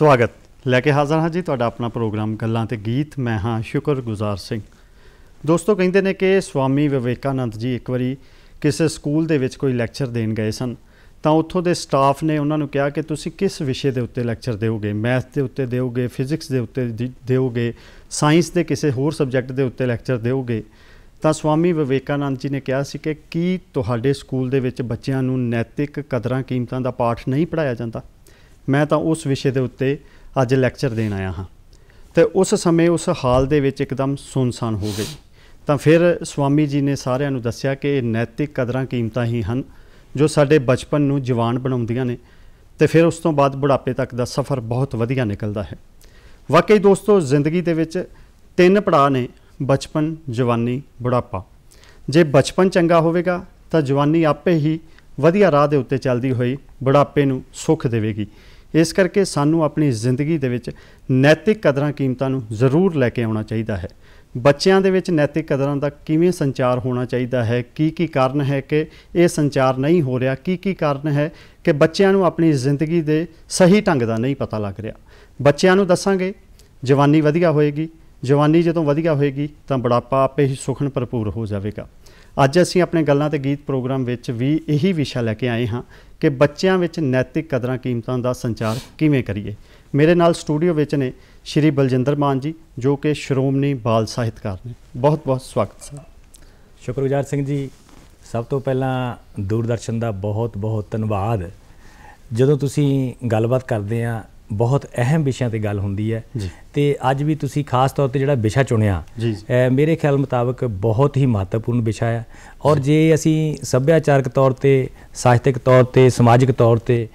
ਸਵਾਗਤ ਲੈ ਕੇ ਹਾਜ਼ਰ ਹਾਂ ਜੀ ਤੁਹਾਡਾ ਆਪਣਾ ਪ੍ਰੋਗਰਾਮ ਗੱਲਾਂ ਤੇ ਗੀਤ ਮੈਂ ਹਾਂ ਸ਼ੁਕਰਗੁਜ਼ਾਰ ਸਿੰਘ ਦੋਸਤੋ ਕਹਿੰਦੇ ਨੇ ਕਿ ਸਵਾਮੀ ਵਿਵੇਕਾਨੰਦ ਜੀ ਇੱਕ ਵਾਰੀ ਕਿਸੇ ਸਕੂਲ ਦੇ ਵਿੱਚ ਕੋਈ ਲੈਕਚਰ ਦੇਣ ਗਏ ਸਨ ਤਾਂ ਉੱਥੋਂ ਦੇ ਸਟਾਫ ਨੇ ਉਹਨਾਂ ਨੂੰ ਕਿਹਾ ਕਿ ਤੁਸੀਂ ਕਿਸ ਵਿਸ਼ੇ ਦੇ ਉੱਤੇ ਲੈਕਚਰ ਦਿਓਗੇ ਮੈਥ ਦੇ ਉੱਤੇ ਦਿਓਗੇ ਫਿਜ਼ਿਕਸ ਦੇ ਉੱਤੇ ਦਿਓਗੇ ਸਾਇੰਸ ਦੇ ਕਿਸੇ ਹੋਰ ਸਬਜੈਕਟ ਦੇ ਉੱਤੇ ਲੈਕਚਰ ਦਿਓਗੇ ਤਾਂ ਸਵਾਮੀ ਵਿਵੇਕਾਨੰਦ ਜੀ ਨੇ ਕਿਹਾ ਸੀ ਕਿ ਕੀ ਤੁਹਾਡੇ ਸਕੂਲ ਦੇ ਵਿੱਚ ਬੱਚਿਆਂ ਨੂੰ ਨੈਤਿਕ ਕਦਰਾਂ ਕੀਮਤਾਂ ਦਾ ਪਾਠ ਨਹੀਂ ਪੜਾਇਆ ਜਾਂਦਾ ਮੈਂ ਤਾਂ ਉਸ ਵਿਸ਼ੇ ਦੇ ਉੱਤੇ ਅੱਜ ਲੈਕਚਰ ਦੇਣ ਆਇਆ ਹਾਂ ਤੇ ਉਸ ਸਮੇਂ ਉਸ ਹਾਲ ਦੇ ਵਿੱਚ ਇੱਕਦਮ ਸੁੰਨਸਾਨ ਹੋ ਗਈ ਤਾਂ ਫਿਰ ਸਵਾਮੀ ਜੀ ਨੇ ਸਾਰਿਆਂ ਨੂੰ ਦੱਸਿਆ ਕਿ ਇਹ ਨੈਤਿਕ ਕਦਰਾਂ ਕੀਮਤਾਂ ਹੀ ਹਨ ਜੋ ਸਾਡੇ ਬਚਪਨ ਨੂੰ ਜਵਾਨ ਬਣਾਉਂਦੀਆਂ ਨੇ ਤੇ ਫਿਰ ਉਸ ਤੋਂ ਬਾਅਦ ਬੁਢਾਪੇ ਤੱਕ ਦਾ ਸਫ਼ਰ ਬਹੁਤ ਵਧੀਆ ਨਿਕਲਦਾ ਹੈ ਵਾਕਈ ਦੋਸਤੋ ਜ਼ਿੰਦਗੀ ਦੇ ਵਿੱਚ ਤਿੰਨ ਪੜਾਅ ਨੇ ਬਚਪਨ ਜਵਾਨੀ ਬੁਢਾਪਾ ਜੇ ਬਚਪਨ ਚੰਗਾ ਹੋਵੇਗਾ ਤਾਂ ਜਵਾਨੀ ਆਪੇ ਹੀ ਵਧੀਆ ਰਾਹ ਦੇ ਉੱਤੇ ਚੱਲਦੀ ਹੋਈ ਬੁਢਾਪੇ ਨੂੰ ਸੁੱਖ ਦੇਵੇਗੀ ਇਸ ਕਰਕੇ ਸਾਨੂੰ ਆਪਣੀ ਜ਼ਿੰਦਗੀ ਦੇ ਵਿੱਚ ਨੈਤਿਕ ਕਦਰਾਂ ਕੀਮਤਾਂ ਨੂੰ ਜ਼ਰੂਰ ਲੈ ਕੇ ਆਉਣਾ ਚਾਹੀਦਾ ਹੈ ਬੱਚਿਆਂ ਦੇ ਵਿੱਚ ਨੈਤਿਕ ਕਦਰਾਂ ਦਾ ਕਿਵੇਂ ਸੰਚਾਰ ਹੋਣਾ ਚਾਹੀਦਾ ਹੈ ਕੀ ਕੀ ਕਾਰਨ ਹੈ ਕਿ ਇਹ ਸੰਚਾਰ ਨਹੀਂ ਹੋ ਰਿਹਾ ਕੀ ਕੀ ਕਾਰਨ ਹੈ ਕਿ ਬੱਚਿਆਂ ਨੂੰ ਆਪਣੀ ਜ਼ਿੰਦਗੀ ਦੇ ਸਹੀ ਢੰਗ ਦਾ ਨਹੀਂ ਪਤਾ ਲੱਗ ਰਿਹਾ ਬੱਚਿਆਂ ਨੂੰ ਦੱਸਾਂਗੇ ਜਵਾਨੀ ਵਧੀਆ ਹੋਏਗੀ ਜਵਾਨੀ ਜਦੋਂ ਵਧੀਆ ਹੋਏਗੀ ਤਾਂ ਬੜਾਪਾ ਆਪੇ ਹੀ ਸੁਖਨ ਭਰਪੂਰ ਹੋ ਜਾਵੇਗਾ ਅੱਜ ਅਸੀਂ ਆਪਣੇ ਗੱਲਾਂ ਤੇ ਗੀਤ ਪ੍ਰੋਗਰਾਮ ਵਿੱਚ ਵੀ ਇਹੀ ਵਿਸ਼ਾ ਲੈ ਕੇ ਆਏ ਹਾਂ ਕਿ ਬੱਚਿਆਂ ਵਿੱਚ ਨੈਤਿਕ ਕਦਰਾਂ ਕੀਮਤਾਂ ਦਾ ਸੰਚਾਰ ਕਿਵੇਂ ਕਰੀਏ ਮੇਰੇ ਨਾਲ ਸਟੂਡੀਓ ਵਿੱਚ ਨੇ ਸ਼੍ਰੀ ਬਲਜਿੰਦਰ ਮਾਨ ਜੀ ਜੋ ਕਿ ਸ਼੍ਰੋਮਣੀ ਬਾਲ ਸਾਹਿਤਕਾਰ ਨੇ ਬਹੁਤ ਬਹੁਤ ਸਵਾਗਤ ਸਰ ਸ਼ੁਕਰਗੁਜ਼ਾਰ ਸਿੰਘ ਜੀ ਸਭ ਤੋਂ ਪਹਿਲਾਂ ਦੂਰਦਰਸ਼ਨ ਦਾ ਬਹੁਤ ਬਹੁਤ ਧੰਨਵਾਦ ਜਦੋਂ ਤੁਸੀਂ ਗੱਲਬਾਤ ਕਰਦੇ ਆ ਬਹੁਤ ਅਹਿਮ ਵਿਸ਼ਿਆਂ ਤੇ ਗੱਲ ਹੁੰਦੀ ਹੈ ਤੇ ਅੱਜ ਵੀ ਤੁਸੀਂ ਖਾਸ ਤੌਰ ਤੇ ਜਿਹੜਾ ਵਿਸ਼ਾ ਚੁਣਿਆ ਮੇਰੇ ਖਿਆਲ ਮੁਤਾਬਕ ਬਹੁਤ ਹੀ ਮਹੱਤਵਪੂਰਨ ਵਿਸ਼ਾ ਹੈ ਔਰ ਜੇ ਅਸੀਂ ਸੱਭਿਆਚਾਰਕ ਤੌਰ ਤੇ ਸਾਹਿਤਿਕ ਤੌਰ ਤੇ ਸਮਾਜਿਕ ਤੌਰ ਤੇ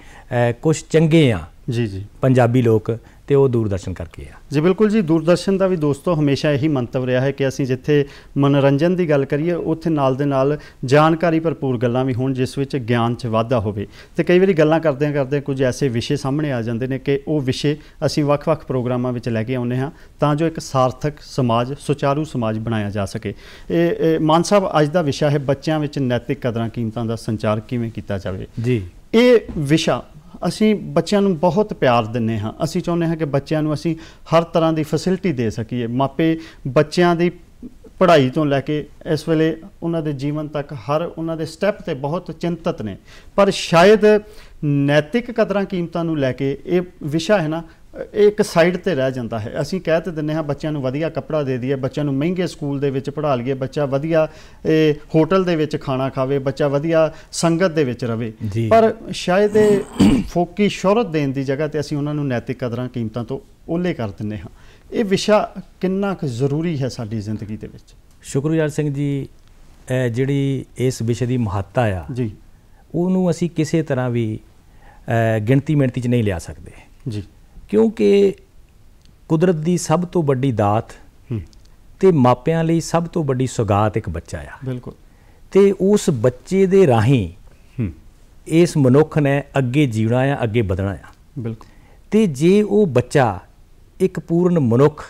ਕੁਝ ਚੰਗੇ ਆ ਜੀ ਜੀ ਪੰਜਾਬੀ ਲੋਕ ਤੇ ਉਹ ਦੂਰਦਰਸ਼ਨ ਕਰਕੇ ਆ ਜੀ ਬਿਲਕੁਲ ਜੀ ਦੂਰਦਰਸ਼ਨ ਦਾ ਵੀ ਦੋਸਤੋ ਹਮੇਸ਼ਾ ਇਹੀ ਮੰਤਵ ਰਿਹਾ ਹੈ ਕਿ ਅਸੀਂ ਜਿੱਥੇ ਮਨੋਰੰਜਨ ਦੀ ਗੱਲ ਕਰੀਏ ਉੱਥੇ ਨਾਲ ਦੇ ਨਾਲ ਜਾਣਕਾਰੀ ਭਰਪੂਰ ਗੱਲਾਂ ਵੀ ਹੋਣ ਜਿਸ ਵਿੱਚ ਗਿਆਨ 'ਚ ਵਾਧਾ ਹੋਵੇ ਤੇ ਕਈ ਵਾਰੀ ਗੱਲਾਂ ਕਰਦੇ ਕਰਦੇ ਕੁਝ ਐਸੇ ਵਿਸ਼ੇ ਸਾਹਮਣੇ ਆ ਜਾਂਦੇ ਨੇ ਕਿ ਉਹ ਵਿਸ਼ੇ ਅਸੀਂ ਵੱਖ-ਵੱਖ ਪ੍ਰੋਗਰਾਮਾਂ ਵਿੱਚ ਲੈ ਕੇ ਆਉਂਦੇ ਹਾਂ ਤਾਂ ਜੋ ਇੱਕ ਸਾਰਥਕ ਸਮਾਜ ਸੁਚਾਰੂ ਸਮਾਜ ਬਣਾਇਆ ਜਾ ਸਕੇ ਇਹ ਮਾਨ ਸਾਹਿਬ ਅੱਜ ਦਾ ਵਿਸ਼ਾ ਹੈ ਬੱਚਿਆਂ ਵਿੱਚ ਨੈਤਿਕ ਕਦਰਾਂ ਕੀਮਤਾਂ ਦਾ ਸੰਚਾਰ ਕਿਵੇਂ ਕੀਤਾ ਜਾਵੇ ਜੀ ਇਹ ਵਿਸ਼ਾ ਅਸੀਂ ਬੱਚਿਆਂ ਨੂੰ ਬਹੁਤ ਪਿਆਰ ਦਿੰਨੇ ਹਾਂ ਅਸੀਂ ਚਾਹੁੰਦੇ ਹਾਂ ਕਿ ਬੱਚਿਆਂ ਨੂੰ ਅਸੀਂ ਹਰ ਤਰ੍ਹਾਂ ਦੀ ਫੈਸਿਲਿਟੀ ਦੇ ਸਕੀਏ ਮਾਪੇ ਬੱਚਿਆਂ ਦੀ ਪੜ੍ਹਾਈ ਤੋਂ ਲੈ ਕੇ ਇਸ ਵੇਲੇ ਉਹਨਾਂ ਦੇ ਜੀਵਨ ਤੱਕ ਹਰ ਉਹਨਾਂ ਦੇ ਸਟੈਪ ਤੇ ਬਹੁਤ ਚਿੰਤਤ ਨੇ ਪਰ ਸ਼ਾਇਦ ਨੈਤਿਕ ਕਦਰਾਂ ਕੀਮਤਾਂ ਨੂੰ ਲੈ ਕੇ ਇਹ ਵਿਸ਼ਾ ਹੈ ਨਾ ਇੱਕ ਸਾਈਡ ਤੇ ਰਹਿ ਜਾਂਦਾ ਹੈ ਅਸੀਂ ਕਹਿ ਤੇ ਦਿੰਨੇ ਹਾਂ ਬੱਚਿਆਂ ਨੂੰ ਵਧੀਆ ਕੱਪੜਾ ਦੇ ਦਈਏ ਬੱਚਿਆਂ ਨੂੰ ਮਹਿੰਗੇ ਸਕੂਲ ਦੇ ਵਿੱਚ ਪੜ੍ਹਾ ਲਈਏ ਬੱਚਾ ਵਧੀਆ ਹੋਟਲ ਦੇ ਵਿੱਚ ਖਾਣਾ ਖਾਵੇ ਬੱਚਾ ਵਧੀਆ ਸੰਗਤ ਦੇ ਵਿੱਚ ਰਵੇ ਪਰ ਸ਼ਾਇਦ ਇਹ ਫੋਕੀ ਸ਼ੋਹਰਤ ਦੇਣ ਦੀ ਜਗ੍ਹਾ ਤੇ ਅਸੀਂ ਉਹਨਾਂ ਨੂੰ ਨੈਤਿਕ ਕਦਰਾਂ ਕੀਮਤਾਂ ਤੋਂ ਓਲੇ ਕਰ ਦਿੰਨੇ ਹਾਂ ਇਹ ਵਿਸ਼ਾ ਕਿੰਨਾ ਕੁ ਜ਼ਰੂਰੀ ਹੈ ਸਾਡੀ ਜ਼ਿੰਦਗੀ ਦੇ ਵਿੱਚ ਸ਼ੁਕਰਗੁਜ਼ਾਰ ਸਿੰਘ ਜੀ ਜਿਹੜੀ ਇਸ ਵਿਸ਼ੇ ਦੀ ਮਹੱਤਤਾ ਆ ਜੀ ਉਹਨੂੰ ਅਸੀਂ ਕਿਸੇ ਤਰ੍ਹਾਂ ਵੀ ਗਿਣਤੀ ਮਿੰਤੀ 'ਚ ਨਹੀਂ ਲਿਆ ਸਕਦੇ ਜੀ ਕਿਉਂਕਿ ਕੁਦਰਤ ਦੀ ਸਭ ਤੋਂ ਵੱਡੀ ਦਾਤ ਤੇ ਮਾਪਿਆਂ ਲਈ ਸਭ ਤੋਂ ਵੱਡੀ ਸੁਗਾਤ ਇੱਕ ਬੱਚਾ ਆ ਬਿਲਕੁਲ ਤੇ ਉਸ ਬੱਚੇ ਦੇ ਰਾਹੀਂ ਇਸ ਮਨੁੱਖ ਨੇ ਅੱਗੇ ਜੀਣਾ ਆ ਅੱਗੇ ਵਧਣਾ ਆ ਬਿਲਕੁਲ ਤੇ ਜੇ ਉਹ ਬੱਚਾ ਇੱਕ ਪੂਰਨ ਮਨੁੱਖ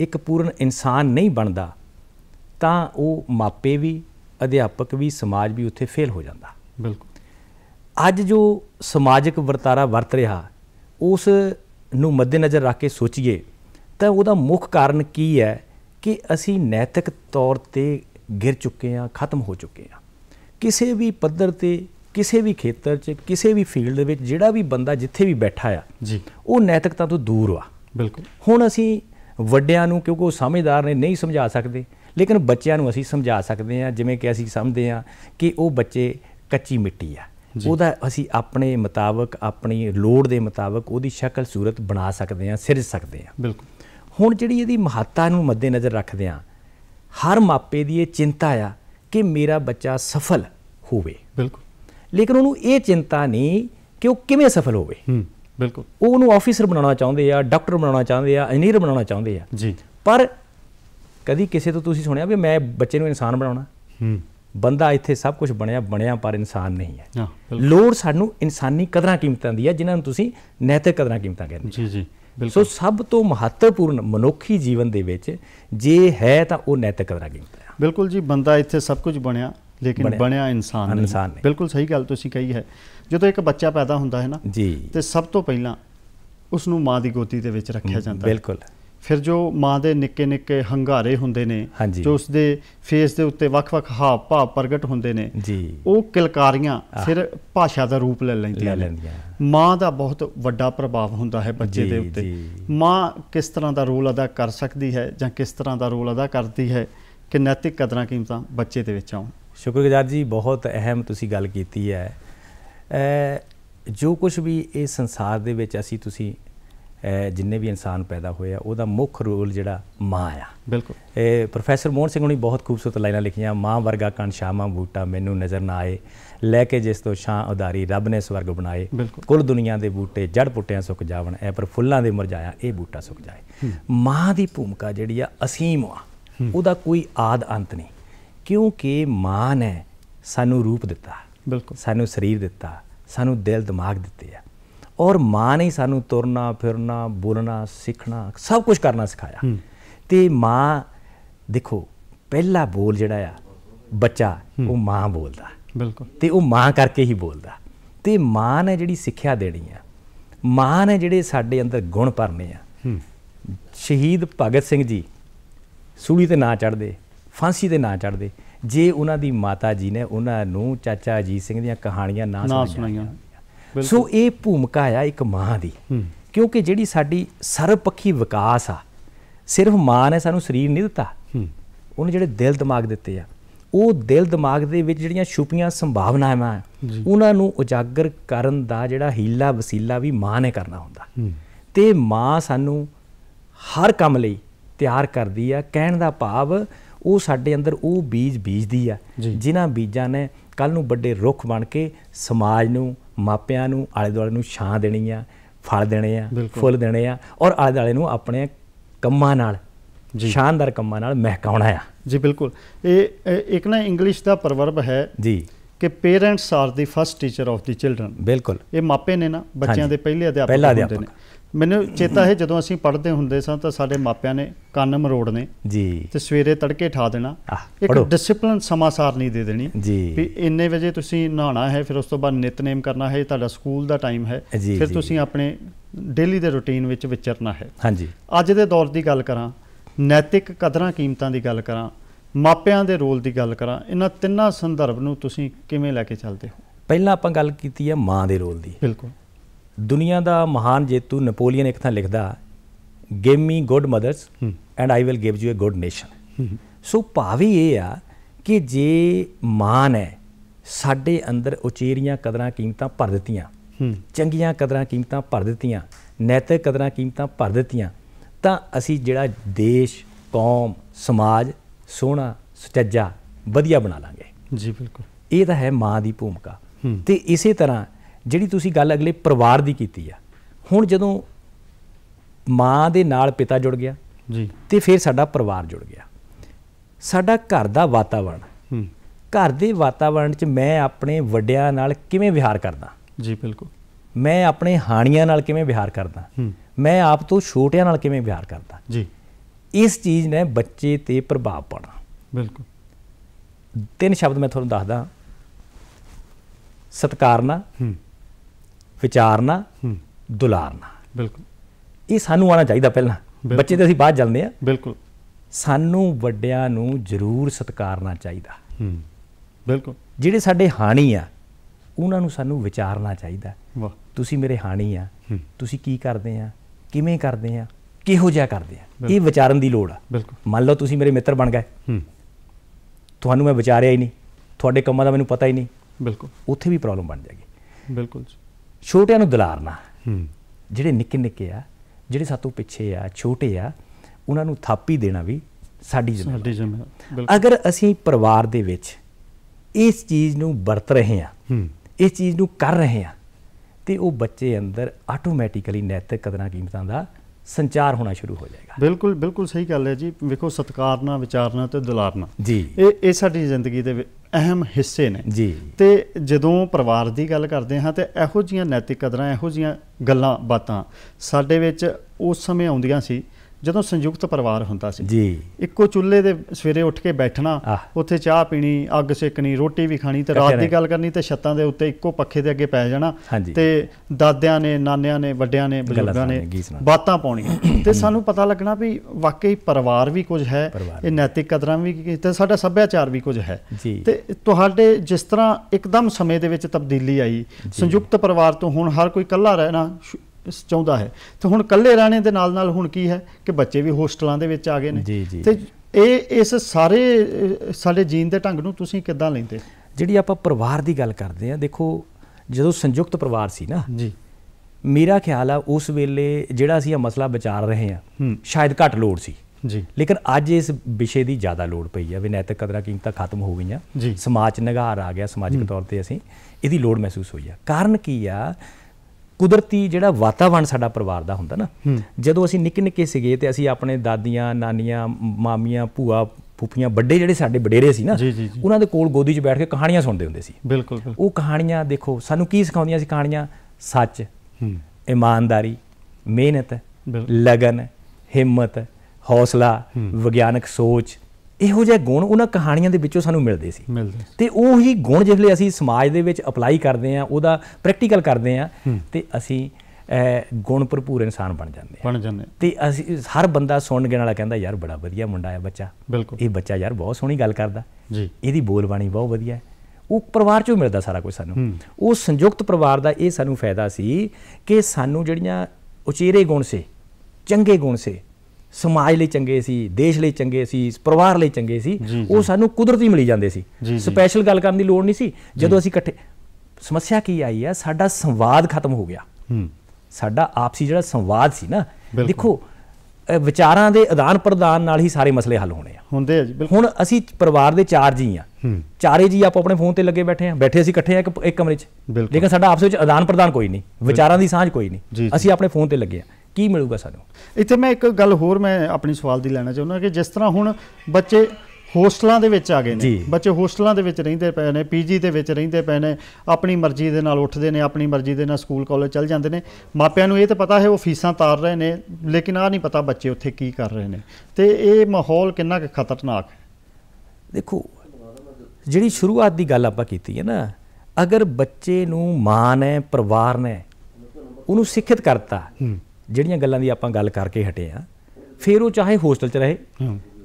ਇੱਕ ਪੂਰਨ ਇਨਸਾਨ ਨਹੀਂ ਬਣਦਾ ਤਾਂ ਉਹ ਮਾਪੇ ਵੀ ਅਧਿਆਪਕ ਵੀ ਸਮਾਜ ਵੀ ਉੱਥੇ ਫੇਲ ਹੋ ਜਾਂਦਾ ਬਿਲਕੁਲ ਅੱਜ ਜੋ ਸਮਾਜਿਕ ਵਰਤਾਰਾ ਵਰਤ ਰਿਹਾ ਉਸ ਨੂੰ ਮੱਦੇਨਜ਼ਰ ਰੱਖ ਕੇ ਸੋਚੀਏ ਤਾਂ ਉਹਦਾ ਮੁੱਖ ਕਾਰਨ ਕੀ ਹੈ ਕਿ ਅਸੀਂ ਨੈਤਿਕ ਤੌਰ ਤੇ ਗਿਰ ਚੁੱਕੇ ਹਾਂ ਖਤਮ ਹੋ ਚੁੱਕੇ ਹਾਂ ਕਿਸੇ ਵੀ ਪੱਧਰ ਤੇ ਕਿਸੇ ਵੀ ਖੇਤਰ 'ਚ ਕਿਸੇ ਵੀ ਫੀਲਡ ਦੇ ਵਿੱਚ ਜਿਹੜਾ ਵੀ ਬੰਦਾ ਜਿੱਥੇ ਵੀ ਬੈਠਾ ਆ ਜੀ ਉਹ ਨੈਤਿਕਤਾ ਤੋਂ ਦੂਰ ਆ ਬਿਲਕੁਲ ਹੁਣ ਅਸੀਂ ਵੱਡਿਆਂ ਨੂੰ ਕਿਉਂਕਿ ਉਹ ਸਮਝਦਾਰ ਨੇ ਨਹੀਂ ਸਮਝਾ ਸਕਦੇ ਲੇਕਿਨ ਬੱਚਿਆਂ ਨੂੰ ਅਸੀਂ ਸਮਝਾ ਸਕਦੇ ਹਾਂ ਜਿਵੇਂ ਕਿ ਅਸੀਂ ਸਮਝਦੇ ਹਾਂ ਕਿ ਉਹ ਬੱਚੇ ਕੱਚੀ ਮਿੱਟੀ ਆ ਉਹਦਾ ਅਸੀਂ ਆਪਣੇ ਮੁਤਾਬਕ ਆਪਣੀ ਲੋੜ ਦੇ ਮੁਤਾਬਕ ਉਹਦੀ ਸ਼ਕਲ ਸੂਰਤ ਬਣਾ ਸਕਦੇ ਹਾਂ ਸਿਰਜ ਸਕਦੇ ਹਾਂ ਬਿਲਕੁਲ ਹੁਣ ਜਿਹੜੀ ਇਹਦੀ ਮਹੱਤਤਾ ਨੂੰ ਮੱਦੇ ਨਜ਼ਰ ਰੱਖਦੇ ਹਾਂ ਹਰ ਮਾਪੇ ਦੀ ਇਹ ਚਿੰਤਾ ਆ ਕਿ ਮੇਰਾ ਬੱਚਾ ਸਫਲ ਹੋਵੇ ਬਿਲਕੁਲ ਲੇਕਿਨ ਉਹਨੂੰ ਇਹ ਚਿੰਤਾ ਨਹੀਂ ਕਿ ਉਹ ਕਿਵੇਂ ਸਫਲ ਹੋਵੇ ਹੂੰ ਬਿਲਕੁਲ ਉਹ ਉਹਨੂੰ ਆਫੀਸਰ ਬਣਾਉਣਾ ਚਾਹੁੰਦੇ ਆ ਡਾਕਟਰ ਬਣਾਉਣਾ ਚਾਹੁੰਦੇ ਆ ਇੰਜੀਨੀਅਰ ਬਣਾਉਣਾ ਚਾਹੁੰਦੇ ਆ ਜੀ ਪਰ ਕਦੀ ਕਿਸੇ ਤੋਂ ਤੁਸੀਂ ਸੁਣਿਆ ਵੀ ਮੈਂ ਬੱਚੇ ਨੂੰ ਇਨਸਾਨ ਬਣਾਉਣਾ ਹੂੰ ਬੰਦਾ ਇੱਥੇ ਸਭ ਕੁਝ ਬਣਿਆ ਬਣਿਆ ਪਰ ਇਨਸਾਨ ਨਹੀਂ ਹੈ ਲੋੜ ਸਾਨੂੰ ਇਨਸਾਨੀ ਕਦਰਾਂ ਕੀਮਤਾਂ ਦੀ ਹੈ ਜਿਨ੍ਹਾਂ ਨੂੰ ਤੁਸੀਂ ਨੈਤਿਕ ਕਦਰਾਂ ਕੀਮਤਾਂ ਕਹਿੰਦੇ ਜੀ ਜੀ ਸੋ ਸਭ ਤੋਂ ਮਹੱਤਵਪੂਰਨ ਮਨੁੱਖੀ ਜੀਵਨ ਦੇ ਵਿੱਚ ਜੇ ਹੈ ਤਾਂ ਉਹ ਨੈਤਿਕ ਕਦਰਾਂ ਕੀਮਤਾਂ ਹੈ ਬਿਲਕੁਲ ਜੀ ਬੰਦਾ ਇੱਥੇ ਸਭ ਕੁਝ ਬਣਿਆ ਲੇਕਿਨ ਬਣਿਆ ਇਨਸਾਨ ਨਹੀਂ ਬਿਲਕੁਲ ਸਹੀ ਗੱਲ ਤੁਸੀਂ ਕਹੀ ਹੈ ਜਦੋਂ ਇੱਕ ਬੱਚਾ ਪੈਦਾ ਹੁੰਦਾ ਹੈ ਨਾ ਜੀ ਤੇ ਸਭ ਤੋਂ ਪਹਿਲਾਂ ਉਸ ਨੂੰ ਮਾਂ ਦੀ ਗੋਦੀ ਦੇ ਵਿੱਚ ਰੱਖਿਆ ਜਾਂਦਾ ਹੈ ਬਿਲਕੁਲ ਫਿਰ ਜੋ ਮਾਂ ਦੇ ਨਿੱਕੇ ਨਿੱਕੇ ਹੰਗਾਰੇ ਹੁੰਦੇ ਨੇ ਜੋ ਉਸ ਦੇ ਫੇਸ ਦੇ ਉੱਤੇ ਵੱਖ-ਵੱਖ ਹਾਵ ਭਾਵ ਪ੍ਰਗਟ ਹੁੰਦੇ ਨੇ ਜੀ ਉਹ ਕਿਲਕਾਰੀਆਂ ਫਿਰ ਭਾਸ਼ਾ ਦਾ ਰੂਪ ਲੈ ਲੈਂਦੀਆਂ ਨੇ ਮਾਂ ਦਾ ਬਹੁਤ ਵੱਡਾ ਪ੍ਰਭਾਵ ਹੁੰਦਾ ਹੈ ਬੱਚੇ ਦੇ ਉੱਤੇ ਮਾਂ ਕਿਸ ਤਰ੍ਹਾਂ ਦਾ ਰੋਲ ਅਦਾ ਕਰ ਸਕਦੀ ਹੈ ਜਾਂ ਕਿਸ ਤਰ੍ਹਾਂ ਦਾ ਰੋਲ ਅਦਾ ਕਰਦੀ ਹੈ ਕਿ ਨੈਤਿਕ ਕਦਰਾਂ ਕੀਮਤਾਂ ਬੱਚੇ ਦੇ ਵਿੱਚ ਆਉਣ ਸ਼ੁਕਰਗੁਜ਼ਾਰ ਜੀ ਬਹੁਤ ਅਹਿਮ ਤੁਸੀਂ ਗੱਲ ਕੀਤੀ ਹੈ ਜੋ ਕੁਝ ਵੀ ਇਹ ਸੰਸਾਰ ਦੇ ਵਿੱਚ ਅਸੀਂ ਤੁਸੀਂ ਜਿੰਨੇ ਵੀ ਇਨਸਾਨ ਪੈਦਾ ਹੋਏ ਆ ਉਹਦਾ ਮੁੱਖ ਰੋਲ ਜਿਹੜਾ ਮਾਂ ਆ ਬਿਲਕੁਲ ਇਹ ਪ੍ਰੋਫੈਸਰ ਮੋਹਨ ਸਿੰਘ ਹੁਣੀ ਬਹੁਤ ਖੂਬਸੂਰਤ ਲਾਈਨਾਂ ਲਿਖੀਆਂ ਮਾਂ ਵਰਗਾ ਕਣ ਸ਼ਾਮਾ ਬੂਟਾ ਮੈਨੂੰ ਨਜ਼ਰ ਨਾ ਆਏ ਲੈ ਕੇ ਜਿਸ ਤੋਂ ਛਾਂ ਉਦਾਰੀ ਰੱਬ ਨੇ ਸਵਰਗ ਬਣਾਏ ਕੁੱਲ ਦੁਨੀਆ ਦੇ ਬੂਟੇ ਜੜ ਪੁੱਟਿਆਂ ਸੁੱਕ ਜਾਵਣ ਐ ਪਰ ਫੁੱਲਾਂ ਦੇ ਮਰਜਾਇਆ ਇਹ ਬੂਟਾ ਸੁੱਕ ਜਾਏ ਮਾਂ ਦੀ ਭੂਮਿਕਾ ਜਿਹੜੀ ਆ ਅਸੀਮ ਆ ਉਹਦਾ ਕੋਈ ਆਦ ਅੰਤ ਨਹੀਂ ਕਿਉਂਕਿ ਮਾਂ ਨੇ ਸਾਨੂੰ ਰੂਪ ਦਿੱਤਾ ਬਿਲਕੁਲ ਸਾਨੂੰ ਸਰੀਰ ਦਿੱਤਾ ਸਾਨੂੰ ਦਿਲ ਦਿਮਾਗ ਦਿੱਤੇ ਆ ਔਰ ਮਾਂ ਨੇ ਸਾਨੂੰ ਤੁਰਨਾ ਫਿਰਨਾ ਬੋਲਣਾ ਸਿੱਖਣਾ ਸਭ ਕੁਝ ਕਰਨਾ ਸਿਖਾਇਆ ਤੇ ਮਾਂ ਦੇਖੋ ਪਹਿਲਾ ਬੋਲ ਜਿਹੜਾ ਆ ਬੱਚਾ ਉਹ ਮਾਂ ਬੋਲਦਾ ਬਿਲਕੁਲ ਤੇ ਉਹ ਮਾਂ ਕਰਕੇ ਹੀ ਬੋਲਦਾ ਤੇ ਮਾਂ ਨੇ ਜਿਹੜੀ ਸਿੱਖਿਆ ਦੇਣੀ ਆ ਮਾਂ ਨੇ ਜਿਹੜੇ ਸਾਡੇ ਅੰਦਰ ਗੁਣ ਭਰਨੇ ਆ ਸ਼ਹੀਦ ਭਗਤ ਸਿੰਘ ਜੀ ਸੂਲੀ ਤੇ ਨਾ ਚੜਦੇ ਫਾਂਸੀ ਤੇ ਨਾ ਚੜਦੇ ਜੇ ਉਹਨਾਂ ਦੀ ਮਾਤਾ ਜੀ ਨੇ ਉਹਨਾਂ ਨੂੰ ਚਾਚਾ ਅਜੀਤ ਸਿੰਘ ਦੀਆਂ ਕਹਾਣੀਆਂ ਨਾ ਸੁਣਾਈਆਂ ਸੋ ਇਹ ਭੂਮਿਕਾ ਆ ਇੱਕ ਮਾਂ ਦੀ ਕਿਉਂਕਿ ਜਿਹੜੀ ਸਾਡੀ ਸਰਵਪੱਖੀ ਵਿਕਾਸ ਆ ਸਿਰਫ ਮਾਂ ਨੇ ਸਾਨੂੰ ਸਰੀਰ ਨਹੀਂ ਦਿੱਤਾ ਉਹਨੇ ਜਿਹੜੇ ਦਿਲ ਦਿਮਾਗ ਦਿੱਤੇ ਆ ਉਹ ਦਿਲ ਦਿਮਾਗ ਦੇ ਵਿੱਚ ਜਿਹੜੀਆਂ ਛੁਪੀਆਂ ਸੰਭਾਵਨਾਵਾਂ ਆ ਉਹਨਾਂ ਨੂੰ ਉਜਾਗਰ ਕਰਨ ਦਾ ਜਿਹੜਾ ਹੀਲਾ ਵਸੀਲਾ ਵੀ ਮਾਂ ਨੇ ਕਰਨਾ ਹੁੰਦਾ ਤੇ ਮਾਂ ਸਾਨੂੰ ਹਰ ਕੰਮ ਲਈ ਤਿਆਰ ਕਰਦੀ ਆ ਕਹਿਣ ਦਾ ਭਾਵ ਉਹ ਸਾਡੇ ਅੰਦਰ ਉਹ ਬੀਜ ਬੀਜਦੀ ਆ ਜਿਨ੍ਹਾਂ ਬੀਜਾਂ ਨੇ ਕੱਲ ਨੂੰ ਵੱਡੇ ਰੁੱਖ ਬਣ ਕੇ ਸਮਾਜ ਨੂੰ ਮਾਪਿਆਂ ਨੂੰ ਆਲੇ ਦੁਆਲੇ ਨੂੰ ਛਾਂ ਦੇਣੀ ਆ ਫਲ ਦੇਣੇ ਆ ਫੁੱਲ ਦੇਣੇ ਆ ਔਰ ਆਲੇ ਦੁਆਲੇ ਨੂੰ ਆਪਣੇ ਕੰਮਾਂ ਨਾਲ ਜੀ ਸ਼ਾਨਦਾਰ ਕੰਮਾਂ ਨਾਲ ਮਹਿਕਾਉਣਾ ਆ ਜੀ ਬਿਲਕੁਲ ਇਹ ਇੱਕ ਨਾ ਇੰਗਲਿਸ਼ ਦਾ ਪ੍ਰਵਰਬ ਹੈ ਜੀ ਕਿ parents are the first teacher of the children ਬਿਲਕੁਲ ਇਹ ਮਾਪੇ ਨੇ ਨਾ ਬੱਚਿਆਂ ਦੇ ਪਹਿਲੇ ਅਧਿਆਪਕ ਹੁੰਦੇ ਨੇ ਮੈਨੂੰ ਚੇਤਾ ਹੈ ਜਦੋਂ ਅਸੀਂ ਪੜ੍ਹਦੇ ਹੁੰਦੇ ਸਾਂ ਤਾਂ ਸਾਡੇ ਮਾਪਿਆਂ ਨੇ ਕੰਨ ਮਰੋੜਨੇ ਜੀ ਤੇ ਸਵੇਰੇ ਤੜਕੇ ਠਾ ਦੇਣਾ ਇੱਕ ਡਿਸਪਲਿਨ ਸਮਾਸਾਰ ਨਹੀਂ ਦੇ ਦੇਣੀ ਜੀ ਵੀ ਇੰਨੇ ਵਜੇ ਤੁਸੀਂ ਨਹਾਣਾ ਹੈ ਫਿਰ ਉਸ ਤੋਂ ਬਾਅਦ ਨਿਤਨੇਮ ਕਰਨਾ ਹੈ ਤੁਹਾਡਾ ਸਕੂਲ ਦਾ ਟਾਈਮ ਹੈ ਫਿਰ ਤੁਸੀਂ ਆਪਣੇ ਡੇਲੀ ਦੇ ਰੁਟੀਨ ਵਿੱਚ ਵਿਚਰਨਾ ਹੈ ਹਾਂਜੀ ਅੱਜ ਦੇ ਦੌਰ ਦੀ ਗੱਲ ਕਰਾਂ ਨੈਤਿਕ ਕਦਰਾਂ ਕੀਮਤਾਂ ਦੀ ਗੱਲ ਕਰਾਂ ਮਾਪਿਆਂ ਦੇ ਰੋਲ ਦੀ ਗੱਲ ਕਰਾਂ ਇਹਨਾਂ ਤਿੰਨਾਂ ਸੰਦਰਭ ਨੂੰ ਤੁਸੀਂ ਕਿਵੇਂ ਲੈ ਕੇ ਚੱਲਦੇ ਹੋ ਪਹਿਲਾਂ ਆਪਾਂ ਗੱਲ ਕੀਤੀ ਹੈ ਮਾਂ ਦੇ ਰੋਲ ਦੀ ਬਿਲਕੁਲ ਦੁਨੀਆ ਦਾ ਮਹਾਨ ਜੇਤੂ ਨਪੋਲੀਅਨ ਇੱਕ ਥਾਂ ਲਿਖਦਾ give me good mothers and I will give you a good nation so ਭਾਵੇਂ ਇਹ ਆ ਕਿ ਜੇ ਮਾਨ ਹੈ ਸਾਡੇ ਅੰਦਰ ਉਚੇਰੀਆਂ ਕਦਰਾਂ ਕੀਮਤਾਂ ਭਰ ਦਿੱਤੀਆਂ ਚੰਗੀਆਂ ਕਦਰਾਂ ਕੀਮਤਾਂ ਭਰ ਦਿੱਤੀਆਂ ਨੈਤਿਕ ਕਦਰਾਂ ਕੀਮਤਾਂ ਭਰ ਦਿੱਤੀਆਂ ਤਾਂ ਅਸੀਂ ਜਿਹੜਾ ਦੇਸ਼ ਕੌਮ ਸਮਾਜ ਸੋਹਣਾ ਸੁਚੱਜਾ ਵਧੀਆ ਬਣਾ ਲਾਂਗੇ ਜੀ ਬਿਲਕੁਲ ਇਹ ਤਾਂ ਹੈ ਮਾਂ ਦੀ ਭੂਮਿਕਾ ਤੇ ਇਸੇ ਤਰ੍ਹਾਂ ਜਿਹੜੀ ਤੁਸੀਂ ਗੱਲ ਅਗਲੇ ਪਰਿਵਾਰ ਦੀ ਕੀਤੀ ਆ ਹੁਣ ਜਦੋਂ ਮਾਂ ਦੇ ਨਾਲ ਪਿਤਾ ਜੁੜ ਗਿਆ ਜੀ ਤੇ ਫਿਰ ਸਾਡਾ ਪਰਿਵਾਰ ਜੁੜ ਗਿਆ ਸਾਡਾ ਘਰ ਦਾ ਵਾਤਾਵਰਣ ਹੂੰ ਘਰ ਦੇ ਵਾਤਾਵਰਣ 'ਚ ਮੈਂ ਆਪਣੇ ਵੱਡਿਆਂ ਨਾਲ ਕਿਵੇਂ ਵਿਹਾਰ ਕਰਦਾ ਜੀ ਬਿਲਕੁਲ ਮੈਂ ਆਪਣੇ ਹਾਣੀਆਂ ਨਾਲ ਕਿਵੇਂ ਵਿਹਾਰ ਕਰਦਾ ਮੈਂ ਆਪ ਤੋਂ ਛੋਟਿਆਂ ਨਾਲ ਕਿਵੇਂ ਵਿਹਾਰ ਕਰਦਾ ਜੀ ਇਸ ਚੀਜ਼ ਨੇ ਬੱਚੇ ਤੇ ਪ੍ਰਭਾਵ ਪਾਉਣਾ ਬਿਲਕੁਲ ਤਿੰਨ ਸ਼ਬਦ ਮੈਂ ਤੁਹਾਨੂੰ ਦੱਸਦਾ ਸਤਕਾਰਨਾ ਵਿਚਾਰਨਾ ਦੁਲਾਰਨਾ ਬਿਲਕੁਲ ਇਹ ਸਾਨੂੰ ਆਣਾ ਚਾਹੀਦਾ ਪਹਿਲਾਂ ਬੱਚੇ ਤੇ ਅਸੀਂ ਬਾਅਦ ਚੱਲਦੇ ਆ ਬਿਲਕੁਲ ਸਾਨੂੰ ਵੱਡਿਆਂ ਨੂੰ ਜ਼ਰੂਰ ਸਤਿਕਾਰਨਾ ਚਾਹੀਦਾ ਹੂੰ ਬਿਲਕੁਲ ਜਿਹੜੇ ਸਾਡੇ ਹਾਣੀ ਆ ਉਹਨਾਂ ਨੂੰ ਸਾਨੂੰ ਵਿਚਾਰਨਾ ਚਾਹੀਦਾ ਵਾਹ ਤੁਸੀਂ ਮੇਰੇ ਹਾਣੀ ਆ ਤੁਸੀਂ ਕੀ ਕਰਦੇ ਆ ਕਿਵੇਂ ਕਰਦੇ ਆ ਕਿਹੋ ਜਿਹਾ ਕਰਦੇ ਆ ਇਹ ਵਿਚਾਰਨ ਦੀ ਲੋੜ ਆ ਬਿਲਕੁਲ ਮੰਨ ਲਓ ਤੁਸੀਂ ਮੇਰੇ ਮਿੱਤਰ ਬਣ ਗਏ ਤੁਹਾਨੂੰ ਮੈਂ ਵਿਚਾਰਿਆ ਹੀ ਨਹੀਂ ਤੁਹਾਡੇ ਕੰਮਾਂ ਦਾ ਮੈਨੂੰ ਪਤਾ ਹੀ ਨਹੀਂ ਬਿਲਕੁਲ ਉੱਥੇ ਵੀ ਪ੍ਰੋਬਲਮ ਬਣ ਜਾਏਗੀ ਬਿਲਕੁਲ ਛੋਟਿਆਂ ਨੂੰ ਦਿਲਾਰਨਾ ਜਿਹੜੇ ਨਿੱਕੇ ਨਿੱਕੇ ਆ ਜਿਹੜੇ ਸਾਤੋਂ ਪਿੱਛੇ ਆ ਛੋਟੇ ਆ ਉਹਨਾਂ ਨੂੰ ਥਾਪੀ ਦੇਣਾ ਵੀ ਸਾਡੀ ਜ਼ਿੰਮੇਵਾਰੀ ਅਗਰ ਅਸੀਂ ਪਰਿਵਾਰ ਦੇ ਵਿੱਚ ਇਸ ਚੀਜ਼ ਨੂੰ ਵਰਤ ਰਹੇ ਆ ਇਸ ਚੀਜ਼ ਨੂੰ ਕਰ ਰਹੇ ਆ ਤੇ ਉਹ ਬੱਚੇ ਅੰਦਰ ਆਟੋਮੈਟਿਕਲੀ ਨੈਤਿਕ ਕਦਰਾਂ ਕੀਮਤਾਂ ਦਾ ਸੰਚਾਰ ਹੋਣਾ ਸ਼ੁਰੂ ਹੋ ਜਾਏਗਾ ਬਿਲਕੁਲ ਬਿਲਕੁਲ ਸਹੀ ਗੱਲ ਹੈ ਜੀ ਵੇਖੋ ਸਤਕਾਰਨਾ ਵਿਚਾਰਨਾ ਤੇ ਦੁਲਾਰਨਾ ਜੀ ਇਹ ਇਹ ਸਾਡੀ ਜ਼ਿੰਦਗੀ ਦੇ ਅਹਿਮ ਹਿੱਸੇ ਨੇ ਜੀ ਤੇ ਜਦੋਂ ਪਰਿਵਾਰ ਦੀ ਗੱਲ ਕਰਦੇ ਹਾਂ ਤੇ ਇਹੋ ਜੀਆਂ ਨੈਤਿਕ ਕਦਰਾਂ ਇਹੋ ਜੀਆਂ ਗੱਲਾਂ ਬਾਤਾਂ ਸਾਡੇ ਵਿੱਚ ਉਸ ਸਮੇਂ ਆਉਂਦੀਆਂ ਸੀ ਜਦੋਂ ਸੰਯੁਕਤ ਪਰਿਵਾਰ ਹੁੰਦਾ ਸੀ ਜੀ ਇੱਕੋ ਚੁੱਲ੍ਹੇ ਦੇ ਸਵੇਰੇ ਉੱਠ ਕੇ ਬੈਠਣਾ ਉੱਥੇ ਚਾਹ ਪੀਣੀ ਅੱਗ ਸੇਕਣੀ ਰੋਟੀ ਵੀ ਖਾਣੀ ਤੇ ਰਾਤ ਦੀ ਗੱਲ ਕਰਨੀ ਤੇ ਛੱਤਾਂ ਦੇ ਉੱਤੇ ਇੱਕੋ ਪੱਖੇ ਦੇ ਅੱਗੇ ਪੈ ਜਾਣਾ ਤੇ ਦਾਦਿਆਂ ਨੇ ਨਾਨਿਆਂ ਨੇ ਵੱਡਿਆਂ ਨੇ ਬਜ਼ੁਰਗਾਂ ਨੇ ਬਾਤਾਂ ਪਾਉਣੀਆਂ ਤੇ ਸਾਨੂੰ ਪਤਾ ਲੱਗਣਾ ਵੀ ਵਾਕਈ ਪਰਿਵਾਰ ਵੀ ਕੁਝ ਹੈ ਇਹ ਨੈਤਿਕ ਕਦਰਾਂ ਵੀ ਤੇ ਸਾਡਾ ਸੱਭਿਆਚਾਰ ਵੀ ਕੁਝ ਹੈ ਤੇ ਤੁਹਾਡੇ ਜਿਸ ਤਰ੍ਹਾਂ ਇੱਕਦਮ ਸਮੇਂ ਦੇ ਵਿੱਚ ਤਬਦੀਲੀ ਆਈ ਸੰਯੁਕਤ ਪਰਿਵਾਰ ਤੋਂ ਹੁਣ ਹਰ ਕੋਈ ਇਕੱਲਾ ਰਹਿਣਾ ਚਾਹੁੰਦਾ ਹੈ ਤੇ ਹੁਣ ਕੱਲੇ ਰਹਿਣੇ ਦੇ ਨਾਲ ਨਾਲ ਹੁਣ ਕੀ ਹੈ ਕਿ ਬੱਚੇ ਵੀ ਹੋਸਟਲਾਂ ਦੇ ਵਿੱਚ ਆ ਗਏ ਨੇ ਤੇ ਇਹ ਇਸ ਸਾਰੇ ਸਾਡੇ ਜੀਨ ਦੇ ਢੰਗ ਨੂੰ ਤੁਸੀਂ ਕਿੱਦਾਂ ਲੈਂਦੇ ਜਿਹੜੀ ਆਪਾਂ ਪਰਿਵਾਰ ਦੀ ਗੱਲ ਕਰਦੇ ਆ ਦੇਖੋ ਜਦੋਂ ਸੰਯੁਕਤ ਪਰਿਵਾਰ ਸੀ ਨਾ ਜੀ ਮੇਰਾ ਖਿਆਲ ਆ ਉਸ ਵੇਲੇ ਜਿਹੜਾ ਅਸੀਂ ਇਹ ਮਸਲਾ ਵਿਚਾਰ ਰਹੇ ਆ ਸ਼ਾਇਦ ਘੱਟ ਲੋੜ ਸੀ ਜੀ ਲੇਕਿਨ ਅੱਜ ਇਸ ਵਿਸ਼ੇ ਦੀ ਜ਼ਿਆਦਾ ਲੋੜ ਪਈ ਹੈ ਵੀ ਨੈਤਿਕ ਕਦਰਾਂ ਕੀਮਤਾਂ ਖਤਮ ਹੋ ਗਈਆਂ ਸਮਾਜ ਨਿਗਾਰ ਆ ਗਿਆ ਸਮਾਜਿਕ ਤੌਰ ਤੇ ਅਸੀਂ ਇਹਦੀ ਲੋੜ ਮਹਿਸੂਸ ਹੋਈ ਆ ਕਾਰਨ ਕੀ ਆ ਕੁਦਰਤੀ ਜਿਹੜਾ ਵਾਤਾਵਰਣ ਸਾਡਾ ਪਰਿਵਾਰ ਦਾ ਹੁੰਦਾ ਨਾ ਜਦੋਂ ਅਸੀਂ ਨਿੱਕੇ ਨਿੱਕੇ ਸੀਗੇ ਤੇ ਅਸੀਂ ਆਪਣੇ ਦਾਦੀਆਂ ਨਾਨੀਆਂ ਮਾਮੀਆਂ ਭੂਆ ਫੁੱਫੀਆਂ ਵੱਡੇ ਜਿਹੜੇ ਸਾਡੇ ਵਡੇਰੇ ਸੀ ਨਾ ਉਹਨਾਂ ਦੇ ਕੋਲ ਗੋਦੀ 'ਚ ਬੈਠ ਕੇ ਕਹਾਣੀਆਂ ਸੁਣਦੇ ਹੁੰਦੇ ਸੀ ਬਿਲਕੁਲ ਉਹ ਕਹਾਣੀਆਂ ਦੇਖੋ ਸਾਨੂੰ ਕੀ ਸਿਖਾਉਂਦੀਆਂ ਸੀ ਕਹਾਣੀਆਂ ਸੱਚ ਇਮਾਨਦਾਰੀ ਮਿਹਨਤ ਲਗਨ ਹਿੰਮਤ ਹੌਸਲਾ ਵਿਗਿਆਨਕ ਸੋਚ ਇਹੋ ਜਿਹੇ ਗੁਣ ਉਹਨਾਂ ਕਹਾਣੀਆਂ ਦੇ ਵਿੱਚੋਂ ਸਾਨੂੰ ਮਿਲਦੇ ਸੀ ਤੇ ਉਹੀ ਗੁਣ ਜਿਹੜੇ ਅਸੀਂ ਸਮਾਜ ਦੇ ਵਿੱਚ ਅਪਲਾਈ ਕਰਦੇ ਆ ਉਹਦਾ ਪ੍ਰੈਕਟੀਕਲ ਕਰਦੇ ਆ ਤੇ ਅਸੀਂ ਗੁਣ ਭਰਪੂਰ ਇਨਸਾਨ ਬਣ ਜਾਂਦੇ ਆ ਬਣ ਜਾਂਦੇ ਤੇ ਅਸੀਂ ਹਰ ਬੰਦਾ ਸੁਣਨ ਗੇ ਵਾਲਾ ਕਹਿੰਦਾ ਯਾਰ ਬੜਾ ਵਧੀਆ ਮੁੰਡਾ ਹੈ ਬੱਚਾ ਇਹ ਬੱਚਾ ਯਾਰ ਬਹੁਤ ਸੋਹਣੀ ਗੱਲ ਕਰਦਾ ਜੀ ਇਹਦੀ ਬੋਲਬਾਣੀ ਬਹੁਤ ਵਧੀਆ ਹੈ ਉਹ ਪਰਿਵਾਰ ਚੋਂ ਮਿਲਦਾ ਸਾਰਾ ਕੁਝ ਸਾਨੂੰ ਉਹ ਸੰਯੁਕਤ ਪਰਿਵਾਰ ਦਾ ਇਹ ਸਾਨੂੰ ਫਾਇਦਾ ਸੀ ਕਿ ਸਾਨੂੰ ਜਿਹੜੀਆਂ ਉਚੇਰੇ ਗੁਣ ਸੀ ਚੰਗੇ ਗੁਣ ਸੀ ਸਮਾਜ ਲਈ ਚੰਗੇ ਸੀ ਦੇਸ਼ ਲਈ ਚੰਗੇ ਸੀ ਪਰਿਵਾਰ ਲਈ ਚੰਗੇ ਸੀ ਉਹ ਸਾਨੂੰ ਕੁਦਰਤੀ ਮਿਲੀ ਜਾਂਦੇ ਸੀ ਸਪੈਸ਼ਲ ਗੱਲ ਕਰਨ ਦੀ ਲੋੜ ਨਹੀਂ ਸੀ ਜਦੋਂ ਅਸੀਂ ਇਕੱਠੇ ਸਮੱਸਿਆ ਕੀ ਆਈ ਹੈ ਸਾਡਾ ਸੰਵਾਦ ਖਤਮ ਹੋ ਗਿਆ ਸਾਡਾ ਆਪਸੀ ਜਿਹੜਾ ਸੰਵਾਦ ਸੀ ਨਾ ਦੇਖੋ ਵਿਚਾਰਾਂ ਦੇ ਆਦਾਨ ਪ੍ਰਦਾਨ ਨਾਲ ਹੀ ਸਾਰੇ ਮਸਲੇ ਹੱਲ ਹੋਣੇ ਆ ਹੁੰਦੇ ਆ ਜੀ ਬਿਲਕੁਲ ਹੁਣ ਅਸੀਂ ਪਰਿਵਾਰ ਦੇ ਚਾਰ ਜੀ ਆ ਚਾਰੇ ਜੀ ਆਪ ਆਪਣੇ ਫੋਨ ਤੇ ਲੱਗੇ ਬੈਠੇ ਆ ਬੈਠੇ ਅਸੀਂ ਇਕੱਠੇ ਆ ਇੱਕ ਕਮਰੇ 'ਚ ਲੇਕਿਨ ਸਾਡਾ ਆਪਸ ਵਿੱਚ ਆਦਾਨ ਪ੍ਰਦਾਨ ਕੋਈ ਨਹੀਂ ਵਿਚਾਰਾਂ ਦੀ ਸਾਂਝ ਕੋਈ ਨਹੀਂ ਅਸੀਂ ਆਪਣੇ ਫੋਨ ਤੇ ਲੱਗੇ ਆ ਕੀ ਮਿਲੂਗਾ ਸਾਨੂੰ ਇੱਥੇ ਮੈਂ ਇੱਕ ਗੱਲ ਹੋਰ ਮੈਂ ਆਪਣੀ ਸਵਾਲ ਦੀ ਲੈਣਾ ਚਾਹੁੰਦਾ ਕਿ ਜਿਸ ਤਰ੍ਹਾਂ ਹੁਣ ਬੱਚੇ ਹੋਸਟਲਾਂ ਦੇ ਵਿੱਚ ਆ ਗਏ ਨੇ ਬੱਚੇ ਹੋਸਟਲਾਂ ਦੇ ਵਿੱਚ ਰਹਿੰਦੇ ਪਏ ਨੇ ਪੀਜੀ ਦੇ ਵਿੱਚ ਰਹਿੰਦੇ ਪਏ ਨੇ ਆਪਣੀ ਮਰਜ਼ੀ ਦੇ ਨਾਲ ਉੱਠਦੇ ਨੇ ਆਪਣੀ ਮਰਜ਼ੀ ਦੇ ਨਾਲ ਸਕੂਲ ਕਾਲਜ ਚੱਲ ਜਾਂਦੇ ਨੇ ਮਾਪਿਆਂ ਨੂੰ ਇਹ ਤਾਂ ਪਤਾ ਹੈ ਉਹ ਫੀਸਾਂ ਤਾਰ ਰਹੇ ਨੇ ਲੇਕਿਨ ਆ ਨਹੀਂ ਪਤਾ ਬੱਚੇ ਉੱਥੇ ਕੀ ਕਰ ਰਹੇ ਨੇ ਤੇ ਇਹ ਮਾਹੌਲ ਕਿੰਨਾ ਕੁ ਖਤਰਨਾਕ ਹੈ ਦੇਖੋ ਜਿਹੜੀ ਸ਼ੁਰੂਆਤ ਦੀ ਗੱਲ ਆਪਾਂ ਕੀਤੀ ਹੈ ਨਾ ਅਗਰ ਬੱਚੇ ਨੂੰ ਮਾਂ ਨੇ ਪਰਿਵਾਰ ਨੇ ਉਹਨੂੰ ਸਿੱਖਿਤ ਕਰਤਾ ਜਿਹੜੀਆਂ ਗੱਲਾਂ ਦੀ ਆਪਾਂ ਗੱਲ ਕਰਕੇ ਹਟੇ ਆ ਫਿਰ ਉਹ ਚਾਹੇ ਹੋਸਟਲ 'ਚ ਰਹੇ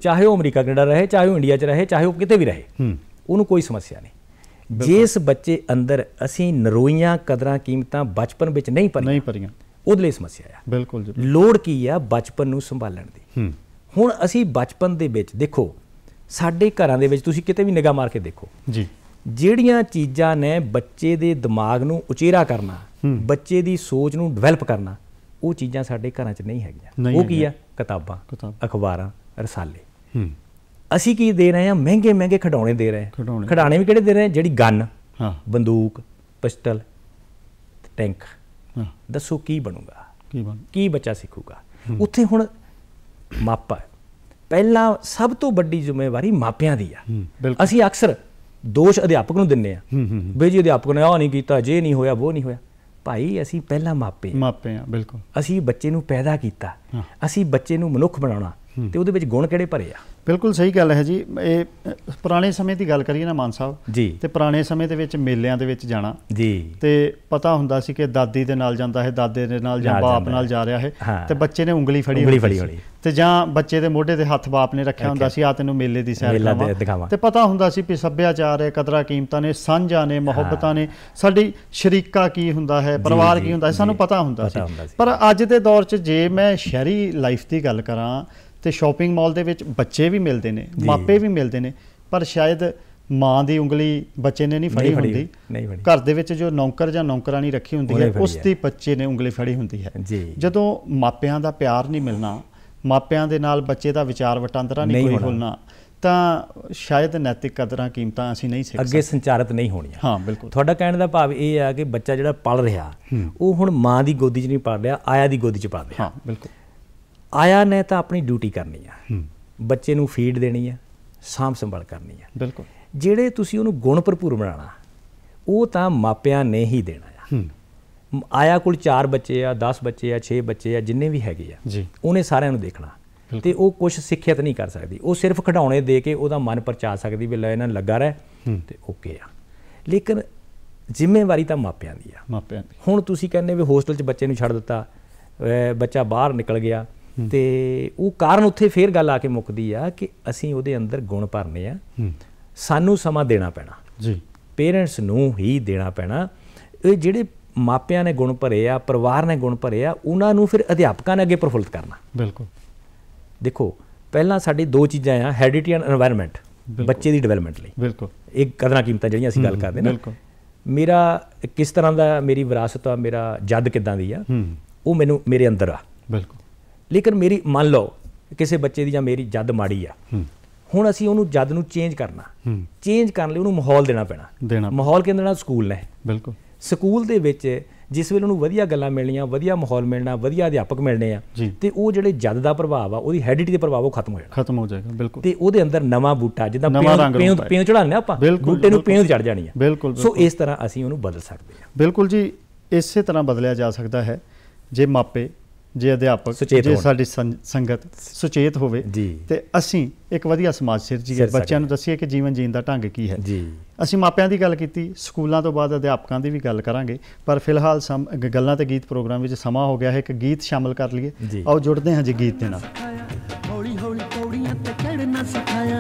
ਚਾਹੇ ਉਹ ਅਮਰੀਕਾ ਕੈਨੇਡਾ ਰਹੇ ਚਾਹੇ ਉਹ ਇੰਡੀਆ 'ਚ ਰਹੇ ਚਾਹੇ ਉਹ ਕਿਤੇ ਵੀ ਰਹੇ ਉਹਨੂੰ ਕੋਈ ਸਮੱਸਿਆ ਨਹੀਂ ਜਿਸ ਬੱਚੇ ਅੰਦਰ ਅਸੀਂ ਨਰੋਈਆਂ ਕਦਰਾਂ ਕੀਮਤਾਂ ਬਚਪਨ ਵਿੱਚ ਨਹੀਂ ਪੜੀਆਂ ਨਹੀਂ ਪਰੀਆਂ ਉਹਦੇ ਲਈ ਸਮੱਸਿਆ ਆ ਬਿਲਕੁਲ ਜੀ ਲੋੜ ਕੀ ਆ ਬਚਪਨ ਨੂੰ ਸੰਭਾਲਣ ਦੀ ਹੁਣ ਅਸੀਂ ਬਚਪਨ ਦੇ ਵਿੱਚ ਦੇਖੋ ਸਾਡੇ ਘਰਾਂ ਦੇ ਵਿੱਚ ਤੁਸੀਂ ਕਿਤੇ ਵੀ ਨਿਗਾਹ ਮਾਰ ਕੇ ਦੇਖੋ ਜੀ ਜਿਹੜੀਆਂ ਚੀਜ਼ਾਂ ਨੇ ਬੱਚੇ ਦੇ ਦਿਮਾਗ ਨੂੰ ਉਚੇਰਾ ਕਰਨਾ ਬੱਚੇ ਦੀ ਸੋਚ ਨੂੰ ਡਿਵੈਲਪ ਕਰਨਾ ਉਹ ਚੀਜ਼ਾਂ ਸਾਡੇ ਘਰਾਂ 'ਚ ਨਹੀਂ ਹੈਗੀਆਂ ਉਹ ਕੀ ਆ ਕਿਤਾਬਾਂ ਅਖਬਾਰਾਂ ਰਸਾਲੇ ਅਸੀਂ ਕੀ ਦੇ ਰਹੇ ਹਾਂ ਮਹਿੰਗੇ ਮਹਿੰਗੇ ਖਡਾਉਣੇ ਦੇ ਰਹੇ ਹਾਂ ਖਡਾਉਣੇ ਵੀ ਕਿਹੜੇ ਦੇ ਰਹੇ ਹਾਂ ਜਿਹੜੀ ਗਨ ਹਾਂ ਬੰਦੂਕ ਪਿਸਟਲ ਟੈਂਕ ਹਾਂ ਦੱਸੋ ਕੀ ਬਣੂਗਾ ਕੀ ਬਣ ਕੀ ਬੱਚਾ ਸਿੱਖੂਗਾ ਉੱਥੇ ਹੁਣ ਮਾਪਾ ਪਹਿਲਾਂ ਸਭ ਤੋਂ ਵੱਡੀ ਜ਼ਿੰਮੇਵਾਰੀ ਮਾਪਿਆਂ ਦੀ ਆ ਅਸੀਂ ਅਕਸਰ ਦੋਸ਼ ਅਧਿਆਪਕ ਨੂੰ ਦਿੰਨੇ ਆ ਬੇਜੀ ਅਧਿਆਪਕ ਨੇ ਆ ਨਹੀਂ ਕੀਤਾ ਜੇ ਨਹੀਂ ਹੋਇਆ ਉਹ ਨਹੀਂ ਹੋਇਆ ਭਾਈ ਅਸੀਂ ਪਹਿਲਾਂ ਮਾਪੇ ਮਾਪੇ ਆ ਬਿਲਕੁਲ ਅਸੀਂ ਬੱਚੇ ਨੂੰ ਪੈਦਾ ਕੀਤਾ ਅਸੀਂ ਬੱਚੇ ਨੂੰ ਮਨੁੱਖ ਬਣਾਉਣਾ ਤੇ ਉਹਦੇ ਵਿੱਚ ਗੁਣ ਕਿਹੜੇ ਭਰੇ ਆ ਬਿਲਕੁਲ ਸਹੀ ਗੱਲ ਹੈ ਜੀ ਇਹ ਪੁਰਾਣੇ ਸਮੇਂ ਦੀ ਗੱਲ ਕਰੀਏ ਨਾ ਮਾਨ ਸਾਹਿਬ ਜੀ ਤੇ ਪੁਰਾਣੇ ਸਮੇਂ ਦੇ ਵਿੱਚ ਮੇਲਿਆਂ ਦੇ ਵਿੱਚ ਜਾਣਾ ਜੀ ਤੇ ਪਤਾ ਹੁੰਦਾ ਸੀ ਕਿ ਦਾਦੀ ਦੇ ਨਾਲ ਜਾਂਦਾ ਹੈ ਦਾਦੇ ਦੇ ਨਾਲ ਜਾਂ ਬਾਪ ਨਾਲ ਜਾ ਰਿਹਾ ਹੈ ਤੇ ਬੱਚੇ ਨੇ ਉਂਗਲੀ ਫੜੀ ਹੋਈ ਤੇ ਜਾਂ ਬੱਚੇ ਦੇ ਮੋਢੇ ਤੇ ਹੱਥ ਬਾਪ ਨੇ ਰੱਖਿਆ ਹੁੰਦਾ ਸੀ ਆ ਤੈਨੂੰ ਮੇਲੇ ਦੀ ਸੈਰ ਕਰਾਵਾਂ ਤੇ ਪਤਾ ਹੁੰਦਾ ਸੀ ਕਿ ਸੱਭਿਆਚਾਰ ਹੈ ਕਦਰਾਂ ਕੀਮਤਾਂ ਨੇ ਸਾਂਝਾਂ ਨੇ ਮੁਹੱਬਤਾਂ ਨੇ ਸਾਡੀ ਸ਼ਰੀਕਾ ਕੀ ਹੁੰਦਾ ਹੈ ਪਰਿਵਾਰ ਕੀ ਹੁੰਦਾ ਹੈ ਸਾਨੂੰ ਪਤਾ ਹੁੰਦਾ ਸੀ ਪਰ ਅੱਜ ਦੇ ਦੌਰ 'ਚ ਜੇ ਮੈਂ ਸ਼ਹਿਰੀ ਲਾਈਫ ਦੀ ਗੱਲ ਕਰਾਂ ਤੇ ਸ਼ਾਪਿੰਗ ਮਾਲ ਦੇ ਵਿੱਚ ਬੱਚੇ ਵੀ ਮਿਲਦੇ ਨੇ ਮਾਪੇ ਵੀ ਮਿਲਦੇ ਨੇ ਪਰ ਸ਼ਾਇਦ ਮਾਂ ਦੀ ਉਂਗਲੀ ਬੱਚੇ ਨੇ ਨਹੀਂ ਫੜੀ ਹੁੰਦੀ ਘਰ ਦੇ ਵਿੱਚ ਜੋ ਨੌਕਰ ਜਾਂ ਨੌਕਰਾਨੀ ਰੱਖੀ ਹੁੰਦੀ ਹੈ ਉਸ ਦੀ ਬੱਚੇ ਨੇ ਉਂਗਲੀ ਫੜੀ ਹੁੰਦੀ ਹੈ ਜਦੋਂ ਮਾਪਿਆਂ ਦਾ ਪਿਆਰ ਨਹੀਂ ਮਿਲਣਾ ਮਾਪਿਆਂ ਦੇ ਨਾਲ ਬੱਚੇ ਦਾ ਵਿਚਾਰ ਵਟਾਂਦਰਾ ਨਹੀਂ ਕੋਈ ਹੋਣਾ ਤਾਂ ਸ਼ਾਇਦ ਨੈਤਿਕ ਕਦਰਾਂ ਕੀਮਤਾਂ ਅਸੀਂ ਨਹੀਂ ਸਿੱਖ ਸਕਦੇ ਅੱਗੇ ਸੰਚਾਰਿਤ ਨਹੀਂ ਹੋਣੀਆਂ ਹਾਂ ਬਿਲਕੁਲ ਤੁਹਾਡਾ ਕਹਿਣ ਦਾ ਭਾਵ ਇਹ ਆ ਕਿ ਬੱਚਾ ਜਿਹੜਾ ਪਲ ਰਿਹਾ ਉਹ ਹੁਣ ਮਾਂ ਦੀ ਗੋਦੀ 'ਚ ਨਹੀਂ ਪਲ ਰਿਹਾ ਆਇਆ ਦੀ ਗੋਦੀ 'ਚ ਪਲ ਰਿਹਾ ਹਾਂ ਬਿਲਕੁਲ ਆਇਆ ਨੇ ਤਾਂ ਆਪਣੀ ਡਿਊਟੀ ਕਰਨੀ ਆ ਬੱਚੇ ਨੂੰ ਫੀਡ ਦੇਣੀ ਆ ਸਾਂਭ ਸੰਭਾਲ ਕਰਨੀ ਆ ਬਿਲਕੁਲ ਜਿਹੜੇ ਤੁਸੀਂ ਉਹਨੂੰ ਗੁਣ ਭਰਪੂਰ ਬਣਾਣਾ ਉਹ ਤਾਂ ਮਾਪਿਆਂ ਨੇ ਹੀ ਦੇਣਾ ਆ ਆਇਆ ਕੋਲ 4 ਬੱਚੇ ਆ 10 ਬੱਚੇ ਆ 6 ਬੱਚੇ ਆ ਜਿੰਨੇ ਵੀ ਹੈਗੇ ਆ ਉਹਨੇ ਸਾਰਿਆਂ ਨੂੰ ਦੇਖਣਾ ਤੇ ਉਹ ਕੁਝ ਸਿੱਖਿਅਤ ਨਹੀਂ ਕਰ ਸਕਦੀ ਉਹ ਸਿਰਫ ਖਡਾਉਣੇ ਦੇ ਕੇ ਉਹਦਾ ਮਨ ਪਰਚਾ ਸਕਦੀ ਵੀ ਲੈ ਇਹਨਾਂ ਲੱਗਾ ਰਹਿ ਤੇ ਓਕੇ ਆ ਲੇਕਿਨ ਜ਼ਿੰਮੇਵਾਰੀ ਤਾਂ ਮਾਪਿਆਂ ਦੀ ਆ ਮਾਪਿਆਂ ਦੀ ਹੁਣ ਤੁਸੀਂ ਕਹਿੰਦੇ ਵੀ ਹੋਸਟਲ 'ਚ ਬੱਚੇ ਨੂੰ ਛੱਡ ਦਿੱਤਾ ਬੱਚਾ ਬਾਹਰ ਨਿਕਲ ਗਿਆ ਤੇ ਉਹ ਕਾਰਨ ਉੱਥੇ ਫੇਰ ਗੱਲ ਆ ਕੇ ਮੁੱਕਦੀ ਆ ਕਿ ਅਸੀਂ ਉਹਦੇ ਅੰਦਰ ਗੁਣ ਭਰਨੇ ਆ ਸਾਨੂੰ ਸਮਾਂ ਦੇਣਾ ਪੈਣਾ ਜੀ ਪੇਰੈਂਟਸ ਨੂੰ ਹੀ ਦੇਣਾ ਪੈਣਾ ਇਹ ਜਿਹੜੇ ਮਾਪਿਆਂ ਨੇ ਗੁਣ ਭਰੇ ਆ ਪਰਿਵਾਰ ਨੇ ਗੁਣ ਭਰੇ ਆ ਉਹਨਾਂ ਨੂੰ ਫਿਰ ਅਧਿਆਪਕਾਂ ਨੇ ਅੱਗੇ ਪ੍ਰਫੁੱਲਤ ਕਰਨਾ ਬਿਲਕੁਲ ਦੇਖੋ ਪਹਿਲਾਂ ਸਾਡੇ ਦੋ ਚੀਜ਼ਾਂ ਆ ਹੈਰਿਡਿਟੀ ਐਂਡ এনवायरमेंट ਬੱਚੇ ਦੀ ਡਿਵੈਲਪਮੈਂਟ ਲਈ ਬਿਲਕੁਲ ਇੱਕ ਕਦਰਾਂ ਕੀਮਤਾਂ ਜਿਹੜੀਆਂ ਅਸੀਂ ਗੱਲ ਕਰਦੇ ਨਾ ਬਿਲਕੁਲ ਮੇਰਾ ਕਿਸ ਤਰ੍ਹਾਂ ਦਾ ਮੇਰੀ ਵਿਰਾਸਤ ਆ ਮੇਰਾ ਜੱਦ ਕਿਦਾਂ ਦੀ ਆ ਉਹ ਮੈਨੂੰ ਮੇਰੇ ਅੰਦਰ ਆ ਬਿਲਕੁਲ ਲੇਕਿਨ ਮੇਰੀ ਮੰਨ ਲਓ ਕਿਸੇ ਬੱਚੇ ਦੀ ਜਾਂ ਮੇਰੀ ਜਦ ਮਾੜੀ ਆ ਹੁਣ ਅਸੀਂ ਉਹਨੂੰ ਜਦ ਨੂੰ ਚੇਂਜ ਕਰਨਾ ਚੇਂਜ ਕਰਨ ਲਈ ਉਹਨੂੰ ਮਾਹੌਲ ਦੇਣਾ ਪੈਣਾ ਮਾਹੌਲ ਕਿੰਨਾ ਦੇਣਾ ਸਕੂਲ ਨੇ ਬਿਲਕੁਲ ਸਕੂਲ ਦੇ ਵਿੱਚ ਜਿਸ ਵੇਲੇ ਉਹਨੂੰ ਵਧੀਆ ਗੱਲਾਂ ਮਿਲਣੀਆਂ ਵਧੀਆ ਮਾਹੌਲ ਮਿਲਣਾ ਵਧੀਆ ਅਧਿਆਪਕ ਮਿਲਣੇ ਆ ਤੇ ਉਹ ਜਿਹੜੇ ਜਦ ਦਾ ਪ੍ਰਭਾਵ ਆ ਉਹਦੀ ਹੈਡਿਟੀ ਦੇ ਪ੍ਰਭਾਵ ਉਹ ਖਤਮ ਹੋ ਜਾਣਾ ਖਤਮ ਹੋ ਜਾਏਗਾ ਬਿਲਕੁਲ ਤੇ ਉਹਦੇ ਅੰਦਰ ਨਵਾਂ ਬੂਟਾ ਜਿੱਦਾਂ ਪਿਉਂ ਪਿਉਂ ਚੜਾਉਂਦੇ ਆ ਆਪਾਂ ਬੂਟੇ ਨੂੰ ਪਿਉਂ ਚੜ ਜਾਣੀ ਆ ਬਿਲਕੁਲ ਸੋ ਇਸ ਤਰ੍ਹਾਂ ਅਸੀਂ ਉਹਨੂੰ ਬਦਲ ਸਕਦੇ ਆ ਬਿਲਕੁਲ ਜੀ ਇਸੇ ਤਰ੍ਹਾਂ ਬਦਲਿਆ ਜਾ ਸਕਦਾ ਹੈ ਜੇ ਮਾਪੇ ਜੇ ਅਧਿਆਪਕ ਜੇ ਸਾਡੀ ਸੰਗਤ ਸੁਚੇਤ ਹੋਵੇ ਤੇ ਅਸੀਂ ਇੱਕ ਵਧੀਆ ਸਮਾਜ ਸਿਰਜੀਏ ਬੱਚਿਆਂ ਨੂੰ ਦੱਸੀਏ ਕਿ ਜੀਵਨ ਜੀਣ ਦਾ ਢੰਗ ਕੀ ਹੈ ਅਸੀਂ ਮਾਪਿਆਂ ਦੀ ਗੱਲ ਕੀਤੀ ਸਕੂਲਾਂ ਤੋਂ ਬਾਅਦ ਅਧਿਆਪਕਾਂ ਦੀ ਵੀ ਗੱਲ ਕਰਾਂਗੇ ਪਰ ਫਿਲਹਾਲ ਗੱਲਾਂ ਤੇ ਗੀਤ ਪ੍ਰੋਗਰਾਮ ਵਿੱਚ ਸਮਾਂ ਹੋ ਗਿਆ ਹੈ ਇੱਕ ਗੀਤ ਸ਼ਾਮਲ ਕਰ ਲਈਏ ਆਓ ਜੁੜਦੇ ਹਾਂ ਜੀ ਗੀਤ ਦੇ ਨਾਲ ਹੌਲੀ ਹੌਲੀ ਪੌੜੀਆਂ ਤੇ ਚੜਨਾ ਸਿਖਾਇਆ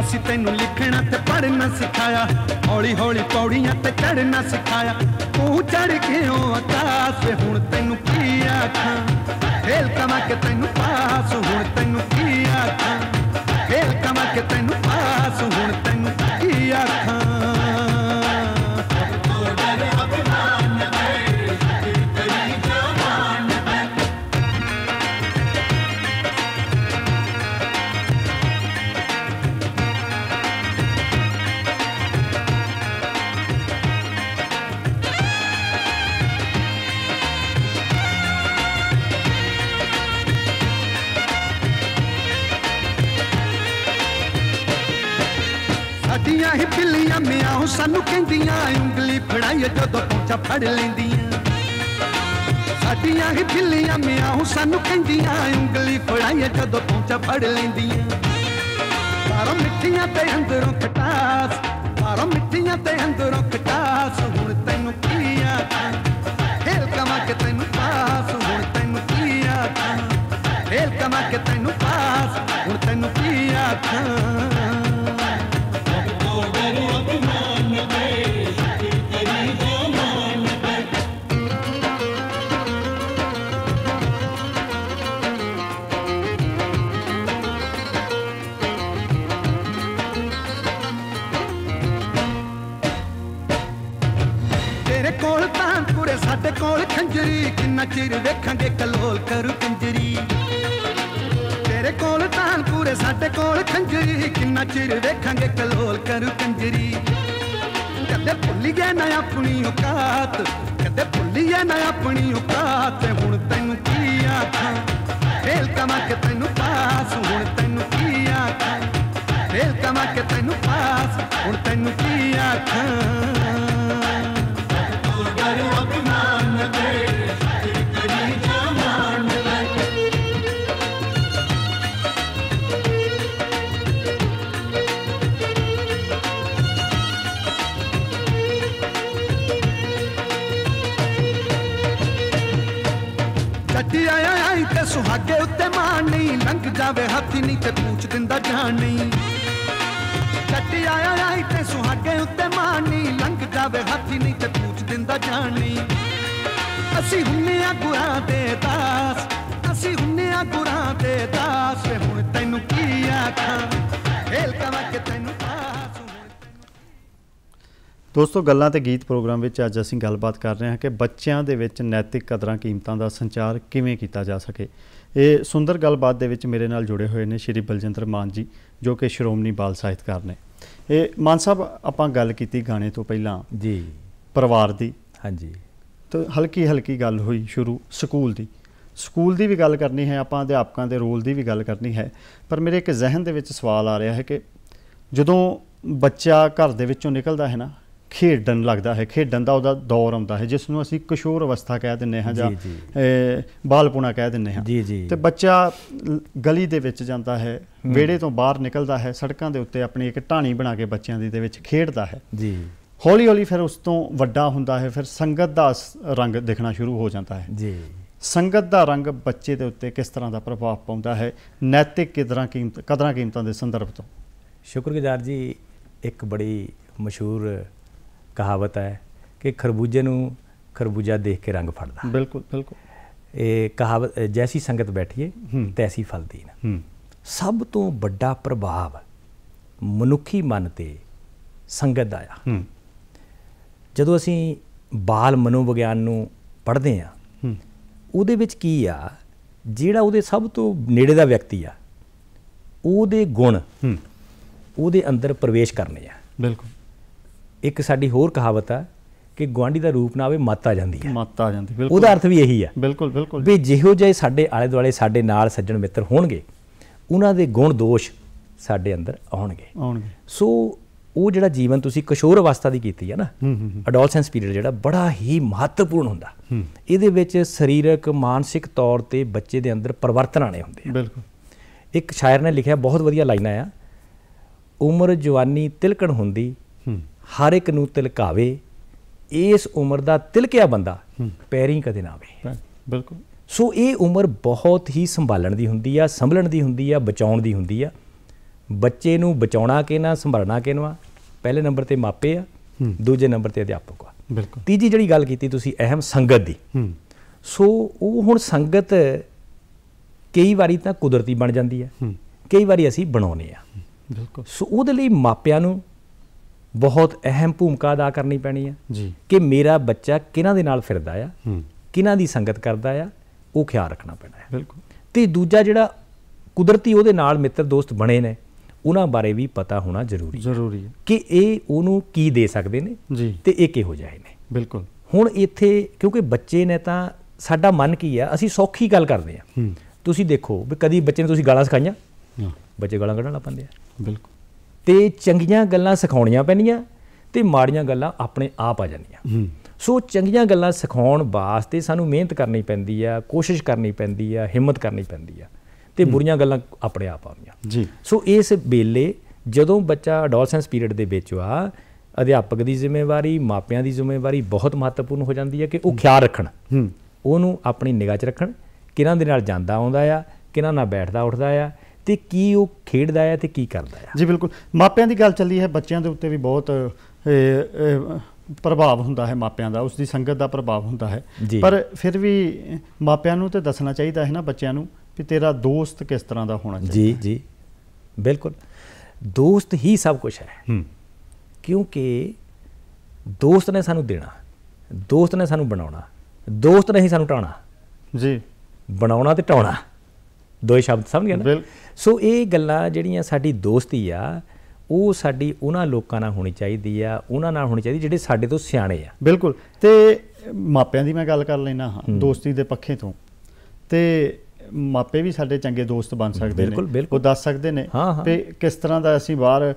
ਅਸੀਂ ਤੈਨੂੰ ਲਿਖ ਤੇ ਪੜਨਾ ਸਿਖਾਇਆ ਹੌਲੀ ਹੌਲੀ ਪੌੜੀਆਂ ਤੇ ਚੜਨਾ ਸਿਖਾਇਆ ਤੂੰ ਚੜ ਗਿਓ ਆਕਾਸ਼ ਹੁਣ ਤੈਨੂੰ ਕੀ ਆਖਾਂ ਖੇਲ ਕਮਾ ਕੇ ਤੈਨੂੰ ਪਾਸ ਹੁਣ ਤੈਨੂੰ ਕੀ ਆਖਾਂ ਖੇਲ ਕਮਾ ਕੇ ਕਹਿੰਦੀਆਂ ਉਂਗਲੀ ਫੜਾਈ ਜਦੋਂ ਪੁੱਛਾ ਫੜ ਲੈਂਦੀਆਂ ਸਾਡੀਆਂ ਹੀ ਫਿੱਲੀਆਂ ਮਿਆਉ ਸਾਨੂੰ ਕਹਿੰਦੀਆਂ ਉਂਗਲੀ ਫੜਾਈ ਜਦੋਂ ਪੁੱਛਾ ਫੜ ਲੈਂਦੀਆਂ ਬਾਹਰੋਂ ਮਿੱਠੀਆਂ ਤੇ ਅੰਦਰੋਂ ਖਟਾਸ ਬਾਹਰੋਂ ਮਿੱਠੀਆਂ ਤੇ ਅੰਦਰੋਂ ਖਟਾਸ ਹੁਣ ਤੈਨੂੰ ਕੀ ਆਖਾਂ ਖੇਲ ਕਮਾ ਕੇ ਤੈਨੂੰ ਪਾਸ ਹੁਣ ਤੈਨੂੰ ਕੀ ਆਖਾਂ ਖੇਲ ਕਮਾ ਕੇ ਤੈਨੂੰ ਪਾਸ ਹੁਣ ਤੈਨੂੰ ਕੀ ਆਖਾਂ ਕੰਜਰੀ ਕਿੰਨਾ ਚਿਰ ਵੇਖਾਂਗੇ ਕਲੋਲ ਕਰੂ ਕੰਜਰੀ ਤੇਰੇ ਕੋਲ ਤਾਂ ਪੂਰੇ ਸਾਡੇ ਕੋਲ ਖੰਜਰੀ ਕਿੰਨਾ ਚਿਰ ਵੇਖਾਂਗੇ ਕਲੋਲ ਕਰੂ ਕੰਜਰੀ ਕਦੇ ਭੁੱਲੀ ਗਿਆ ਨਾ ਆਪਣੀ ਔਕਾਤ ਕਦੇ ਭੁੱਲੀ ਭੁੱਲੀਏ ਨਾ ਆਪਣੀ ਔਕਾਤ ਹੁਣ ਤੈਨੂੰ ਕੀ ਆਖਾਂ ਫੇਲ ਕਮਾ ਕਿ ਤੈਨੂੰ ਪਾਸ ਹੁਣ ਤੈਨੂੰ ਕੀ ਆਖਾਂ ਫੇਲ ਕਮਾ ਕਿ ਤੈਨੂੰ ਪਾਸ ਹੁਣ ਤੈਨੂੰ ਕੀ ਆਖਾਂ ਆਇਆ ਆਈ ਤੇ ਸੁਹਾਗੇ ਉੱਤੇ ਮਾਣ ਨਹੀਂ ਲੰਘ ਜਾਵੇ ਹੱਥੀ ਨਹੀਂ ਤੇ ਪੂਛ ਦਿੰਦਾ ਜਾਣ ਨਹੀਂ ਛੱਡ ਆਇਆ ਆਈ ਤੇ ਸੁਹਾਗੇ ਉੱਤੇ ਮਾਨੀ ਲੰਘ ਜਾਵੇ ਹਾਥੀ ਨਹੀਂ ਤੇ ਪੂਛ ਦਿੰਦਾ ਜਾਣੀ ਅਸੀਂ ਹੁੰਨੇ ਆ ਗੁਰਾਂ ਦੇ ਦਾਸ ਅਸੀਂ ਹੁੰਨੇ ਆ ਗੁਰਾਂ ਦੇ ਦਾਸ ਹੁਣ ਤੈਨੂੰ ਕੀ ਆਖਾਂ ਹੇਲ ਕਵਾ ਕੇ ਤੈਨੂੰ ਦੋਸਤੋ ਗੱਲਾਂ ਤੇ ਗੀਤ ਪ੍ਰੋਗਰਾਮ ਵਿੱਚ ਅੱਜ ਅਸੀਂ ਗੱਲਬਾਤ ਕਰ ਰਹੇ ਹਾਂ ਕਿ ਬੱਚਿਆਂ ਦੇ ਵਿੱਚ ਨੈਤਿਕ ਕਦਰਾਂ ਕੀਮਤਾਂ ਦਾ ਸੰਚਾਰ ਕਿਵੇਂ ਕੀਤਾ ਜਾ ਸਕੇ ਇਹ ਸੁੰਦਰ ਗੱਲਬਾਤ ਦੇ ਵਿੱਚ ਮੇਰੇ ਨਾਲ ਜੁੜੇ ਹੋਏ ਨੇ ਸ਼੍ਰੀ ਬਲਜਿੰਦਰ ਮਾਨ ਜੀ ਜੋ ਕਿ ਸ਼੍ਰੋਮਣੀ ਬਾਲ ਸਾਹਿਤਕਾਰ ਨੇ ਇਹ ਮਾਨ ਸਾਹਿਬ ਆਪਾਂ ਗੱਲ ਕੀਤੀ ਗਾਣੇ ਤੋਂ ਪਹਿਲਾਂ ਜੀ ਪਰਿਵਾਰ ਦੀ ਹਾਂਜੀ ਤਾਂ ਹਲਕੀ ਹਲਕੀ ਗੱਲ ਹੋਈ ਸ਼ੁਰੂ ਸਕੂਲ ਦੀ ਸਕੂਲ ਦੀ ਵੀ ਗੱਲ ਕਰਨੀ ਹੈ ਆਪਾਂ ਅਧਿਆਪਕਾਂ ਦੇ ਰੋਲ ਦੀ ਵੀ ਗੱਲ ਕਰਨੀ ਹੈ ਪਰ ਮੇਰੇ ਇੱਕ ਜ਼ਿਹਨ ਦੇ ਵਿੱਚ ਸਵਾਲ ਆ ਰਿਹਾ ਹੈ ਕਿ ਜਦੋਂ ਬੱਚਾ ਘਰ ਦੇ ਵਿੱਚੋਂ ਨਿਕਲਦਾ ਹੈ ਨਾ ਖੇਡਣ ਲੱਗਦਾ ਹੈ ਖੇਡਣ ਦਾ ਉਹਦਾ ਦੌਰ ਆਉਂਦਾ ਹੈ ਜਿਸ ਨੂੰ ਅਸੀਂ ਕਿਸ਼ੋਰ ਅਵਸਥਾ ਕਹਿ ਦਿੰਨੇ ਹਾਂ ਜਾਂ ਬਾਲਪੁਣਾ ਕਹਿ ਦਿੰਨੇ ਹਾਂ ਤੇ ਬੱਚਾ ਗਲੀ ਦੇ ਵਿੱਚ ਜਾਂਦਾ ਹੈ ਵੇੜੇ ਤੋਂ ਬਾਹਰ ਨਿਕਲਦਾ ਹੈ ਸੜਕਾਂ ਦੇ ਉੱਤੇ ਆਪਣੀ ਇੱਕ ਢਾਣੀ ਬਣਾ ਕੇ ਬੱਚਿਆਂ ਦੀ ਦੇ ਵਿੱਚ ਖੇਡਦਾ ਹੈ ਜੀ ਹੌਲੀ ਹੌਲੀ ਫਿਰ ਉਸ ਤੋਂ ਵੱਡਾ ਹੁੰਦਾ ਹੈ ਫਿਰ ਸੰਗਤ ਦਾ ਰੰਗ ਦਿਖਣਾ ਸ਼ੁਰੂ ਹੋ ਜਾਂਦਾ ਹੈ ਜੀ ਸੰਗਤ ਦਾ ਰੰਗ ਬੱਚੇ ਦੇ ਉੱਤੇ ਕਿਸ ਤਰ੍ਹਾਂ ਦਾ ਪ੍ਰਭਾਵ ਪਾਉਂਦਾ ਹੈ ਨੈਤਿਕ ਕਿਦਰਾਂ ਕੀਮਤ ਕਦਰਾਂ ਕੀਮਤਾਂ ਦੇ ਸੰਦਰਭ ਤੋਂ ਸ਼ੁਕਰਗੁਜ਼ਾਰ ਜੀ ਇੱਕ ਬੜੀ ਮਸ਼ਹੂਰ ਕਹਾਵਤ ਹੈ ਕਿ ਖਰਬੂਜੇ ਨੂੰ ਖਰਬੂਜਾ ਦੇਖ ਕੇ ਰੰਗ ਫੜਦਾ ਬਿਲਕੁਲ ਬਿਲਕੁਲ ਇਹ ਕਹਾਵਤ ਜੈਸੀ ਸੰਗਤ ਬੈਠੀਏ ਤੈਸੀ ਫਲ ਦੀਨ ਸਭ ਤੋਂ ਵੱਡਾ ਪ੍ਰਭਾਵ ਮਨੁੱਖੀ ਮਨ ਤੇ ਸੰਗਤ ਦਾ ਆ ਜਦੋਂ ਅਸੀਂ ਬਾਲ ਮਨੋਵਿਗਿਆਨ ਨੂੰ ਪੜ੍ਹਦੇ ਆ ਉਹਦੇ ਵਿੱਚ ਕੀ ਆ ਜਿਹੜਾ ਉਹਦੇ ਸਭ ਤੋਂ ਨੇੜੇ ਦਾ ਵਿਅਕਤੀ ਆ ਉਹਦੇ ਗੁਣ ਉਹਦੇ ਅੰਦਰ ਪ੍ਰਵੇਸ਼ ਕਰਨੇ ਆ ਬਿਲਕੁਲ ਇੱਕ ਸਾਡੀ ਹੋਰ ਕਹਾਵਤ ਆ ਕਿ ਗਵਾਂਢੀ ਦਾ ਰੂਪ ਨਾ ਆਵੇ ਮੱਤ ਆ ਜਾਂਦੀ ਹੈ ਮੱਤ ਆ ਜਾਂਦੀ ਬਿਲਕੁਲ ਉਹਦਾ ਅਰਥ ਵੀ ਇਹੀ ਆ ਬਿਲਕੁਲ ਬਿਲਕੁਲ ਵੀ ਜਿਹੋ ਜਿਹੇ ਸਾਡੇ ਆਲੇ ਦੁਆਲੇ ਸਾਡੇ ਨਾਲ ਸੱਜਣ ਮਿੱਤਰ ਹੋਣਗੇ ਉਹਨਾਂ ਦੇ ਗੁਣ ਦੋਸ਼ ਸਾਡੇ ਅੰਦਰ ਆਉਣਗੇ ਆਉਣਗੇ ਸੋ ਉਹ ਜਿਹੜਾ ਜੀਵਨ ਤੁਸੀਂ ਕਿਸ਼ੋਰ ਅਵਸਥਾ ਦੀ ਕੀਤੀ ਹੈ ਨਾ ਅਡੋਲਸੈਂਸ ਪੀਰੀਅਡ ਜਿਹੜਾ ਬੜਾ ਹੀ ਮਹੱਤਵਪੂਰਨ ਹੁੰਦਾ ਇਹਦੇ ਵਿੱਚ ਸਰੀਰਕ ਮਾਨਸਿਕ ਤੌਰ ਤੇ ਬੱਚੇ ਦੇ ਅੰਦਰ ਪਰਿਵਰਤਨ ਆਣੇ ਹੁੰਦੇ ਆ ਬਿਲਕੁਲ ਇੱਕ ਸ਼ਾਇਰ ਨੇ ਲਿਖਿਆ ਬਹੁਤ ਵਧੀਆ ਲਾਈਨਾਂ ਆ ਉਮਰ ਜਵਾਨੀ ਤਿਲਕਣ ਹੁੰਦੀ ਹਰ ਇੱਕ ਨੂੰ ਤਿਲਕਾਵੇ ਇਸ ਉਮਰ ਦਾ ਤਿਲਕਿਆ ਬੰਦਾ ਪੈਰੀ ਕਦੇ ਨਾ ਆਵੇ ਬਿਲਕੁਲ ਸੋ ਇਹ ਉਮਰ ਬਹੁਤ ਹੀ ਸੰਭਾਲਣ ਦੀ ਹੁੰਦੀ ਆ ਸੰਭਲਣ ਦੀ ਹੁੰਦੀ ਆ ਬਚਾਉਣ ਦੀ ਹੁੰਦੀ ਆ ਬੱਚੇ ਨੂੰ ਬਚਾਉਣਾ ਕਿਹਨਾ ਸੰਭਾਲਣਾ ਨਾ ਪਹਿਲੇ ਨੰਬਰ ਤੇ ਮਾਪੇ ਆ ਦੂਜੇ ਨੰਬਰ ਤੇ ਅਧਿਆਪਕ ਆ ਬਿਲਕੁਲ ਤੀਜੀ ਜਿਹੜੀ ਗੱਲ ਕੀਤੀ ਤੁਸੀਂ ਅਹਿਮ ਸੰਗਤ ਦੀ ਸੋ ਉਹ ਹੁਣ ਸੰਗਤ ਕਈ ਵਾਰੀ ਤਾਂ ਕੁਦਰਤੀ ਬਣ ਜਾਂਦੀ ਹੈ ਕਈ ਵਾਰੀ ਅਸੀਂ ਬਣਾਉਨੇ ਆ ਬਿਲਕੁਲ ਸੋ ਉਹਦੇ ਲਈ ਮਾਪਿਆਂ ਨੂੰ ਬਹੁਤ ਅਹਿਮ ਭੂਮਿਕਾ ਅਦਾ ਕਰਨੀ ਪੈਣੀ ਹੈ ਜੀ ਕਿ ਮੇਰਾ ਬੱਚਾ ਕਿਹਨਾਂ ਦੇ ਨਾਲ ਫਿਰਦਾ ਆ ਕਿਹਨਾਂ ਦੀ ਸੰਗਤ ਕਰਦਾ ਆ ਉਹ ਖਿਆਲ ਰੱਖਣਾ ਪੈਣਾ ਹੈ ਬਿਲਕੁਲ ਤੇ ਦੂਜਾ ਜਿਹੜਾ ਕੁਦਰਤੀ ਉਹਦੇ ਨਾਲ ਮਿੱਤਰ ਦੋਸਤ ਬਣੇ ਨੇ ਉਹਨਾਂ ਬਾਰੇ ਵੀ ਪਤਾ ਹੋਣਾ ਜ਼ਰੂਰੀ ਹੈ ਜ਼ਰੂਰੀ ਹੈ ਕਿ ਇਹ ਉਹਨੂੰ ਕੀ ਦੇ ਸਕਦੇ ਨੇ ਜੀ ਤੇ ਇਹ ਕਿਹੋ ਜਾਏ ਨੇ ਬਿਲਕੁਲ ਹੁਣ ਇੱਥੇ ਕਿਉਂਕਿ ਬੱਚੇ ਨੇ ਤਾਂ ਸਾਡਾ ਮਨ ਕੀ ਆ ਅਸੀਂ ਸੌਖੀ ਗੱਲ ਕਰਦੇ ਆ ਤੁਸੀਂ ਦੇਖੋ ਵੀ ਕਦੀ ਬੱਚੇ ਨੇ ਤੁਸੀਂ ਗਾਲਾਂ ਸਿਖਾਈਆਂ ਬੱਚੇ ਗਾਲਾਂ ਕੱਢਣ ਲੱਗ ਪੈਂਦੇ ਆ ਬਿਲਕੁਲ ਤੇ ਚੰਗੀਆਂ ਗੱਲਾਂ ਸਿਖਾਉਣੀਆਂ ਪੈਣੀਆਂ ਤੇ ਮਾੜੀਆਂ ਗੱਲਾਂ ਆਪਣੇ ਆਪ ਆ ਜਾਂਦੀਆਂ ਸੋ ਚੰਗੀਆਂ ਗੱਲਾਂ ਸਿਖਾਉਣ ਵਾਸਤੇ ਸਾਨੂੰ ਮਿਹਨਤ ਕਰਨੀ ਪੈਂਦੀ ਆ ਕੋਸ਼ਿਸ਼ ਕਰਨੀ ਪੈਂਦੀ ਆ ਹਿੰਮਤ ਕਰਨੀ ਪੈਂਦੀ ਆ ਤੇ ਬੁਰੀਆਂ ਗੱਲਾਂ ਆਪਣੇ ਆਪ ਆਉਂਦੀਆਂ ਜੀ ਸੋ ਇਸ ਬੇਲੇ ਜਦੋਂ ਬੱਚਾ ਐਡੋਲਸੈਂਸ ਪੀਰੀਅਡ ਦੇ ਵਿੱਚ ਆ ਅਧਿਆਪਕ ਦੀ ਜ਼ਿੰਮੇਵਾਰੀ ਮਾਪਿਆਂ ਦੀ ਜ਼ਿੰਮੇਵਾਰੀ ਬਹੁਤ ਮਹੱਤਵਪੂਰਨ ਹੋ ਜਾਂਦੀ ਹੈ ਕਿ ਉਹ ਖਿਆਲ ਰੱਖਣ ਉਹਨੂੰ ਆਪਣੀ ਨਿਗਾਹ 'ਚ ਰੱਖਣ ਕਿਹਨਾਂ ਦੇ ਨਾਲ ਜਾਂਦਾ ਆਉਂਦਾ ਆ ਕਿਹਨਾਂ ਨਾਲ ਬੈਠਦਾ ਉੱਠਦਾ ਆ ਤੇ ਕੀ ਉਹ ਖੇਡਦਾ ਹੈ ਤੇ ਕੀ ਕਰਦਾ ਹੈ ਜੀ ਬਿਲਕੁਲ ਮਾਪਿਆਂ ਦੀ ਗੱਲ ਚੱਲੀ ਹੈ ਬੱਚਿਆਂ ਦੇ ਉੱਤੇ ਵੀ ਬਹੁਤ ਪ੍ਰਭਾਵ ਹੁੰਦਾ ਹੈ ਮਾਪਿਆਂ ਦਾ ਉਸ ਦੀ ਸੰਗਤ ਦਾ ਪ੍ਰਭਾਵ ਹੁੰਦਾ ਹੈ ਪਰ ਫਿਰ ਵੀ ਮਾਪਿਆਂ ਨੂੰ ਤੇ ਦੱਸਣਾ ਚਾਹੀਦਾ ਹੈ ਨਾ ਬੱਚਿਆਂ ਨੂੰ ਕਿ ਤੇਰਾ ਦੋਸਤ ਕਿਸ ਤਰ੍ਹਾਂ ਦਾ ਹੋਣਾ ਚਾਹੀਦਾ ਜੀ ਜੀ ਬਿਲਕੁਲ ਦੋਸਤ ਹੀ ਸਭ ਕੁਝ ਹੈ ਕਿਉਂਕਿ ਦੋਸਤ ਨੇ ਸਾਨੂੰ ਦੇਣਾ ਦੋਸਤ ਨੇ ਸਾਨੂੰ ਬਣਾਉਣਾ ਦੋਸਤ ਨਹੀਂ ਸਾਨੂੰ ਟਾਣਾ ਜੀ ਬਣਾਉਣਾ ਤੇ ਟਾਉਣਾ ਦੋ ਸ਼ਬਦ ਸਮਝ ਗਿਆ ਨਾ ਸੋ ਇਹ ਗੱਲਾਂ ਜਿਹੜੀਆਂ ਸਾਡੀ ਦੋਸਤੀ ਆ ਉਹ ਸਾਡੀ ਉਹਨਾਂ ਲੋਕਾਂ ਨਾਲ ਹੋਣੀ ਚਾਹੀਦੀ ਆ ਉਹਨਾਂ ਨਾਲ ਹੋਣੀ ਚਾਹੀਦੀ ਜਿਹੜੇ ਸਾਡੇ ਤੋਂ ਸਿਆਣੇ ਆ ਬਿਲਕੁਲ ਤੇ ਮਾਪਿਆਂ ਦੀ ਮੈਂ ਗੱਲ ਕਰ ਲੈਣਾ ਹਾਂ ਦੋਸਤੀ ਦੇ ਪੱਖੇ ਤੋਂ ਤੇ ਮਾਪੇ ਵੀ ਸਾਡੇ ਚੰਗੇ ਦੋਸਤ ਬਣ ਸਕਦੇ ਨੇ ਉਹ ਦੱਸ ਸਕਦੇ ਨੇ ਤੇ ਕਿਸ ਤਰ੍ਹਾਂ ਦਾ ਅਸੀਂ ਬਾਹਰ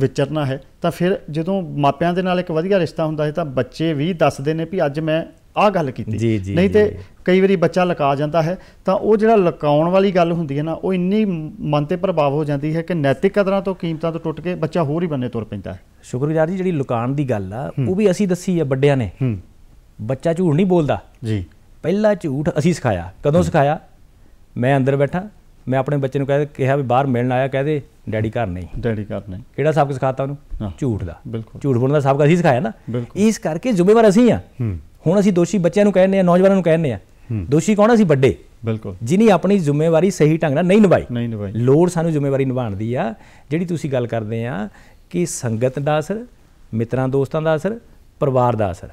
ਵਿਚਰਨਾ ਹੈ ਤਾਂ ਫਿਰ ਜਦੋਂ ਮਾਪਿਆਂ ਦੇ ਨਾਲ ਇੱਕ ਵਧੀਆ ਰਿਸ਼ਤਾ ਹੁੰਦਾ ਹੈ ਤਾਂ ਬੱਚੇ ਵੀ ਦੱਸਦੇ ਨੇ ਵੀ ਅੱਜ ਮੈਂ ਆ ਗੱਲ ਕੀਤੀ ਨਹੀਂ ਤੇ ਕਈ ਵਾਰੀ ਬੱਚਾ ਲਕਾ ਜਾਂਦਾ ਹੈ ਤਾਂ ਉਹ ਜਿਹੜਾ ਲਕਾਉਣ ਵਾਲੀ ਗੱਲ ਹੁੰਦੀ ਹੈ ਨਾ ਉਹ ਇੰਨੀ ਮਨ ਤੇ ਪ੍ਰਭਾਵ ਹੋ ਜਾਂਦੀ ਹੈ ਕਿ ਨੈਤਿਕ ਕਦਰਾਂ ਤੋਂ ਕੀਮਤਾਂ ਤੋਂ ਟੁੱਟ ਕੇ ਬੱਚਾ ਹੋਰ ਹੀ ਬੰਨੇ ਤੁਰ ਪੈਂਦਾ ਹੈ ਸ਼ੁਕਰਗੁਜ਼ਾਰ ਜੀ ਜਿਹੜੀ ਲੁਕਾਉਣ ਦੀ ਗੱਲ ਆ ਉਹ ਵੀ ਅਸੀਂ ਦੱਸੀ ਆ ਵੱਡਿਆਂ ਨੇ ਬੱਚਾ ਝੂਠ ਨਹੀਂ ਬੋਲਦਾ ਜੀ ਪਹਿਲਾ ਝੂਠ ਅਸੀਂ ਸਿਖਾਇਆ ਕਦੋਂ ਸਿਖਾਇਆ ਮੈਂ ਅੰਦਰ ਬੈਠਾ ਮੈਂ ਆਪਣੇ ਬੱਚੇ ਨੂੰ ਕਿਹਾ ਵੀ ਬਾਹਰ ਮਿਲਣ ਆਇਆ ਕਹਦੇ ਡੈਡੀ ਘਰ ਨਹੀਂ ਡੈਡੀ ਘਰ ਨਹੀਂ ਕਿਹੜਾ ਸਬਕ ਸਿਖਾਤਾ ਉਹਨੂੰ ਝੂਠ ਦਾ ਝੂਠ ਬੋਲਣ ਦਾ ਸਬਕ ਅਸੀਂ ਸਿਖਾਇਆ ਨਾ ਇਸ ਕਰਕੇ ਜ਼ਿੰਮੇਵਾਰ ਅਸੀਂ ਆ ਹੁਣ ਅਸੀਂ ਦੋਸ਼ੀ ਬੱਚਿਆਂ ਨੂੰ ਕਹਿੰਨੇ ਆ ਨੌਜਵਾਨਾਂ ਨੂੰ ਕਹਿੰਨੇ ਆ ਦੋਸ਼ੀ ਕੌਣ ਅਸੀਂ ਵੱਡੇ ਬਿਲਕੁਲ ਜਿਨੀ ਆਪਣੀ ਜ਼ਿੰਮੇਵਾਰੀ ਸਹੀ ਢੰਗ ਨਾਲ ਨਹੀਂ ਨਿਭਾਈ ਨਹੀਂ ਨਿਭਾਈ ਲੋੜ ਸਾਨੂੰ ਜ਼ਿੰਮੇਵਾਰੀ ਨਿਭਾਣ ਦੀ ਆ ਜਿਹੜੀ ਤੁਸੀਂ ਗੱਲ ਕਰਦੇ ਆ ਕਿ ਸੰਗਤ ਦਾ ਅਸਰ ਮਿੱਤਰਾਂ ਦੋਸਤਾਂ ਦਾ ਅਸਰ ਪਰਿਵਾਰ ਦਾ ਅਸਰ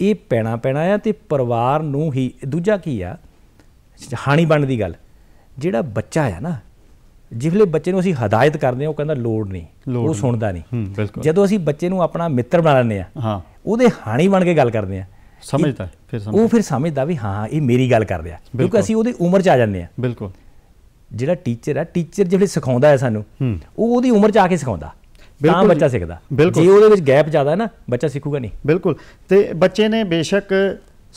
ਇਹ ਪੈਣਾ ਪੈਣਾ ਆ ਤੇ ਪਰਿਵਾਰ ਨੂੰ ਹੀ ਦੂਜਾ ਕੀ ਆ ਹਾਣੀ ਬਣ ਦੀ ਗੱਲ ਜਿਹੜਾ ਬੱਚਾ ਆ ਨਾ ਜਿਵੇਂ ਬੱਚੇ ਨੂੰ ਅਸੀਂ ਹਦਾਇਤ ਕਰਦੇ ਹਾਂ ਉਹ ਕਹਿੰਦਾ ਲੋੜ ਨਹੀਂ ਉਹ ਸੁਣਦਾ ਨਹੀਂ ਜਦੋਂ ਅਸੀਂ ਬੱਚੇ ਨੂੰ ਆਪਣਾ ਮਿੱਤਰ ਬਣਾ ਲੈਂਦੇ ਆ ਹਾਂ ਉਹਦੇ ਹਾਣੀ ਬਣ ਕੇ ਗੱਲ ਕਰਦੇ ਆ ਸਮਝਦਾ ਫਿਰ ਸਮਝ ਉਹ ਫਿਰ ਸਮਝਦਾ ਵੀ ਹਾਂ ਇਹ ਮੇਰੀ ਗੱਲ ਕਰ ਰਿਹਾ ਕਿਉਂਕਿ ਅਸੀਂ ਉਹਦੀ ਉਮਰ 'ਚ ਆ ਜਾਂਦੇ ਆ ਬਿਲਕੁਲ ਜਿਹੜਾ ਟੀਚਰ ਆ ਟੀਚਰ ਜਿਹੜੇ ਸਿਖਾਉਂਦਾ ਹੈ ਸਾਨੂੰ ਉਹ ਉਹਦੀ ਉਮਰ 'ਚ ਆ ਕੇ ਸਿਖਾਉਂਦਾ ਤਾਂ ਬੱਚਾ ਸਿੱਖਦਾ ਜੇ ਉਹਦੇ ਵਿੱਚ ਗੈਪ ਜ਼ਿਆਦਾ ਹੈ ਨਾ ਬੱਚਾ ਸਿੱਖੂਗਾ ਨਹੀਂ ਬਿਲਕੁਲ ਤੇ ਬੱਚੇ ਨੇ ਬੇਸ਼ੱਕ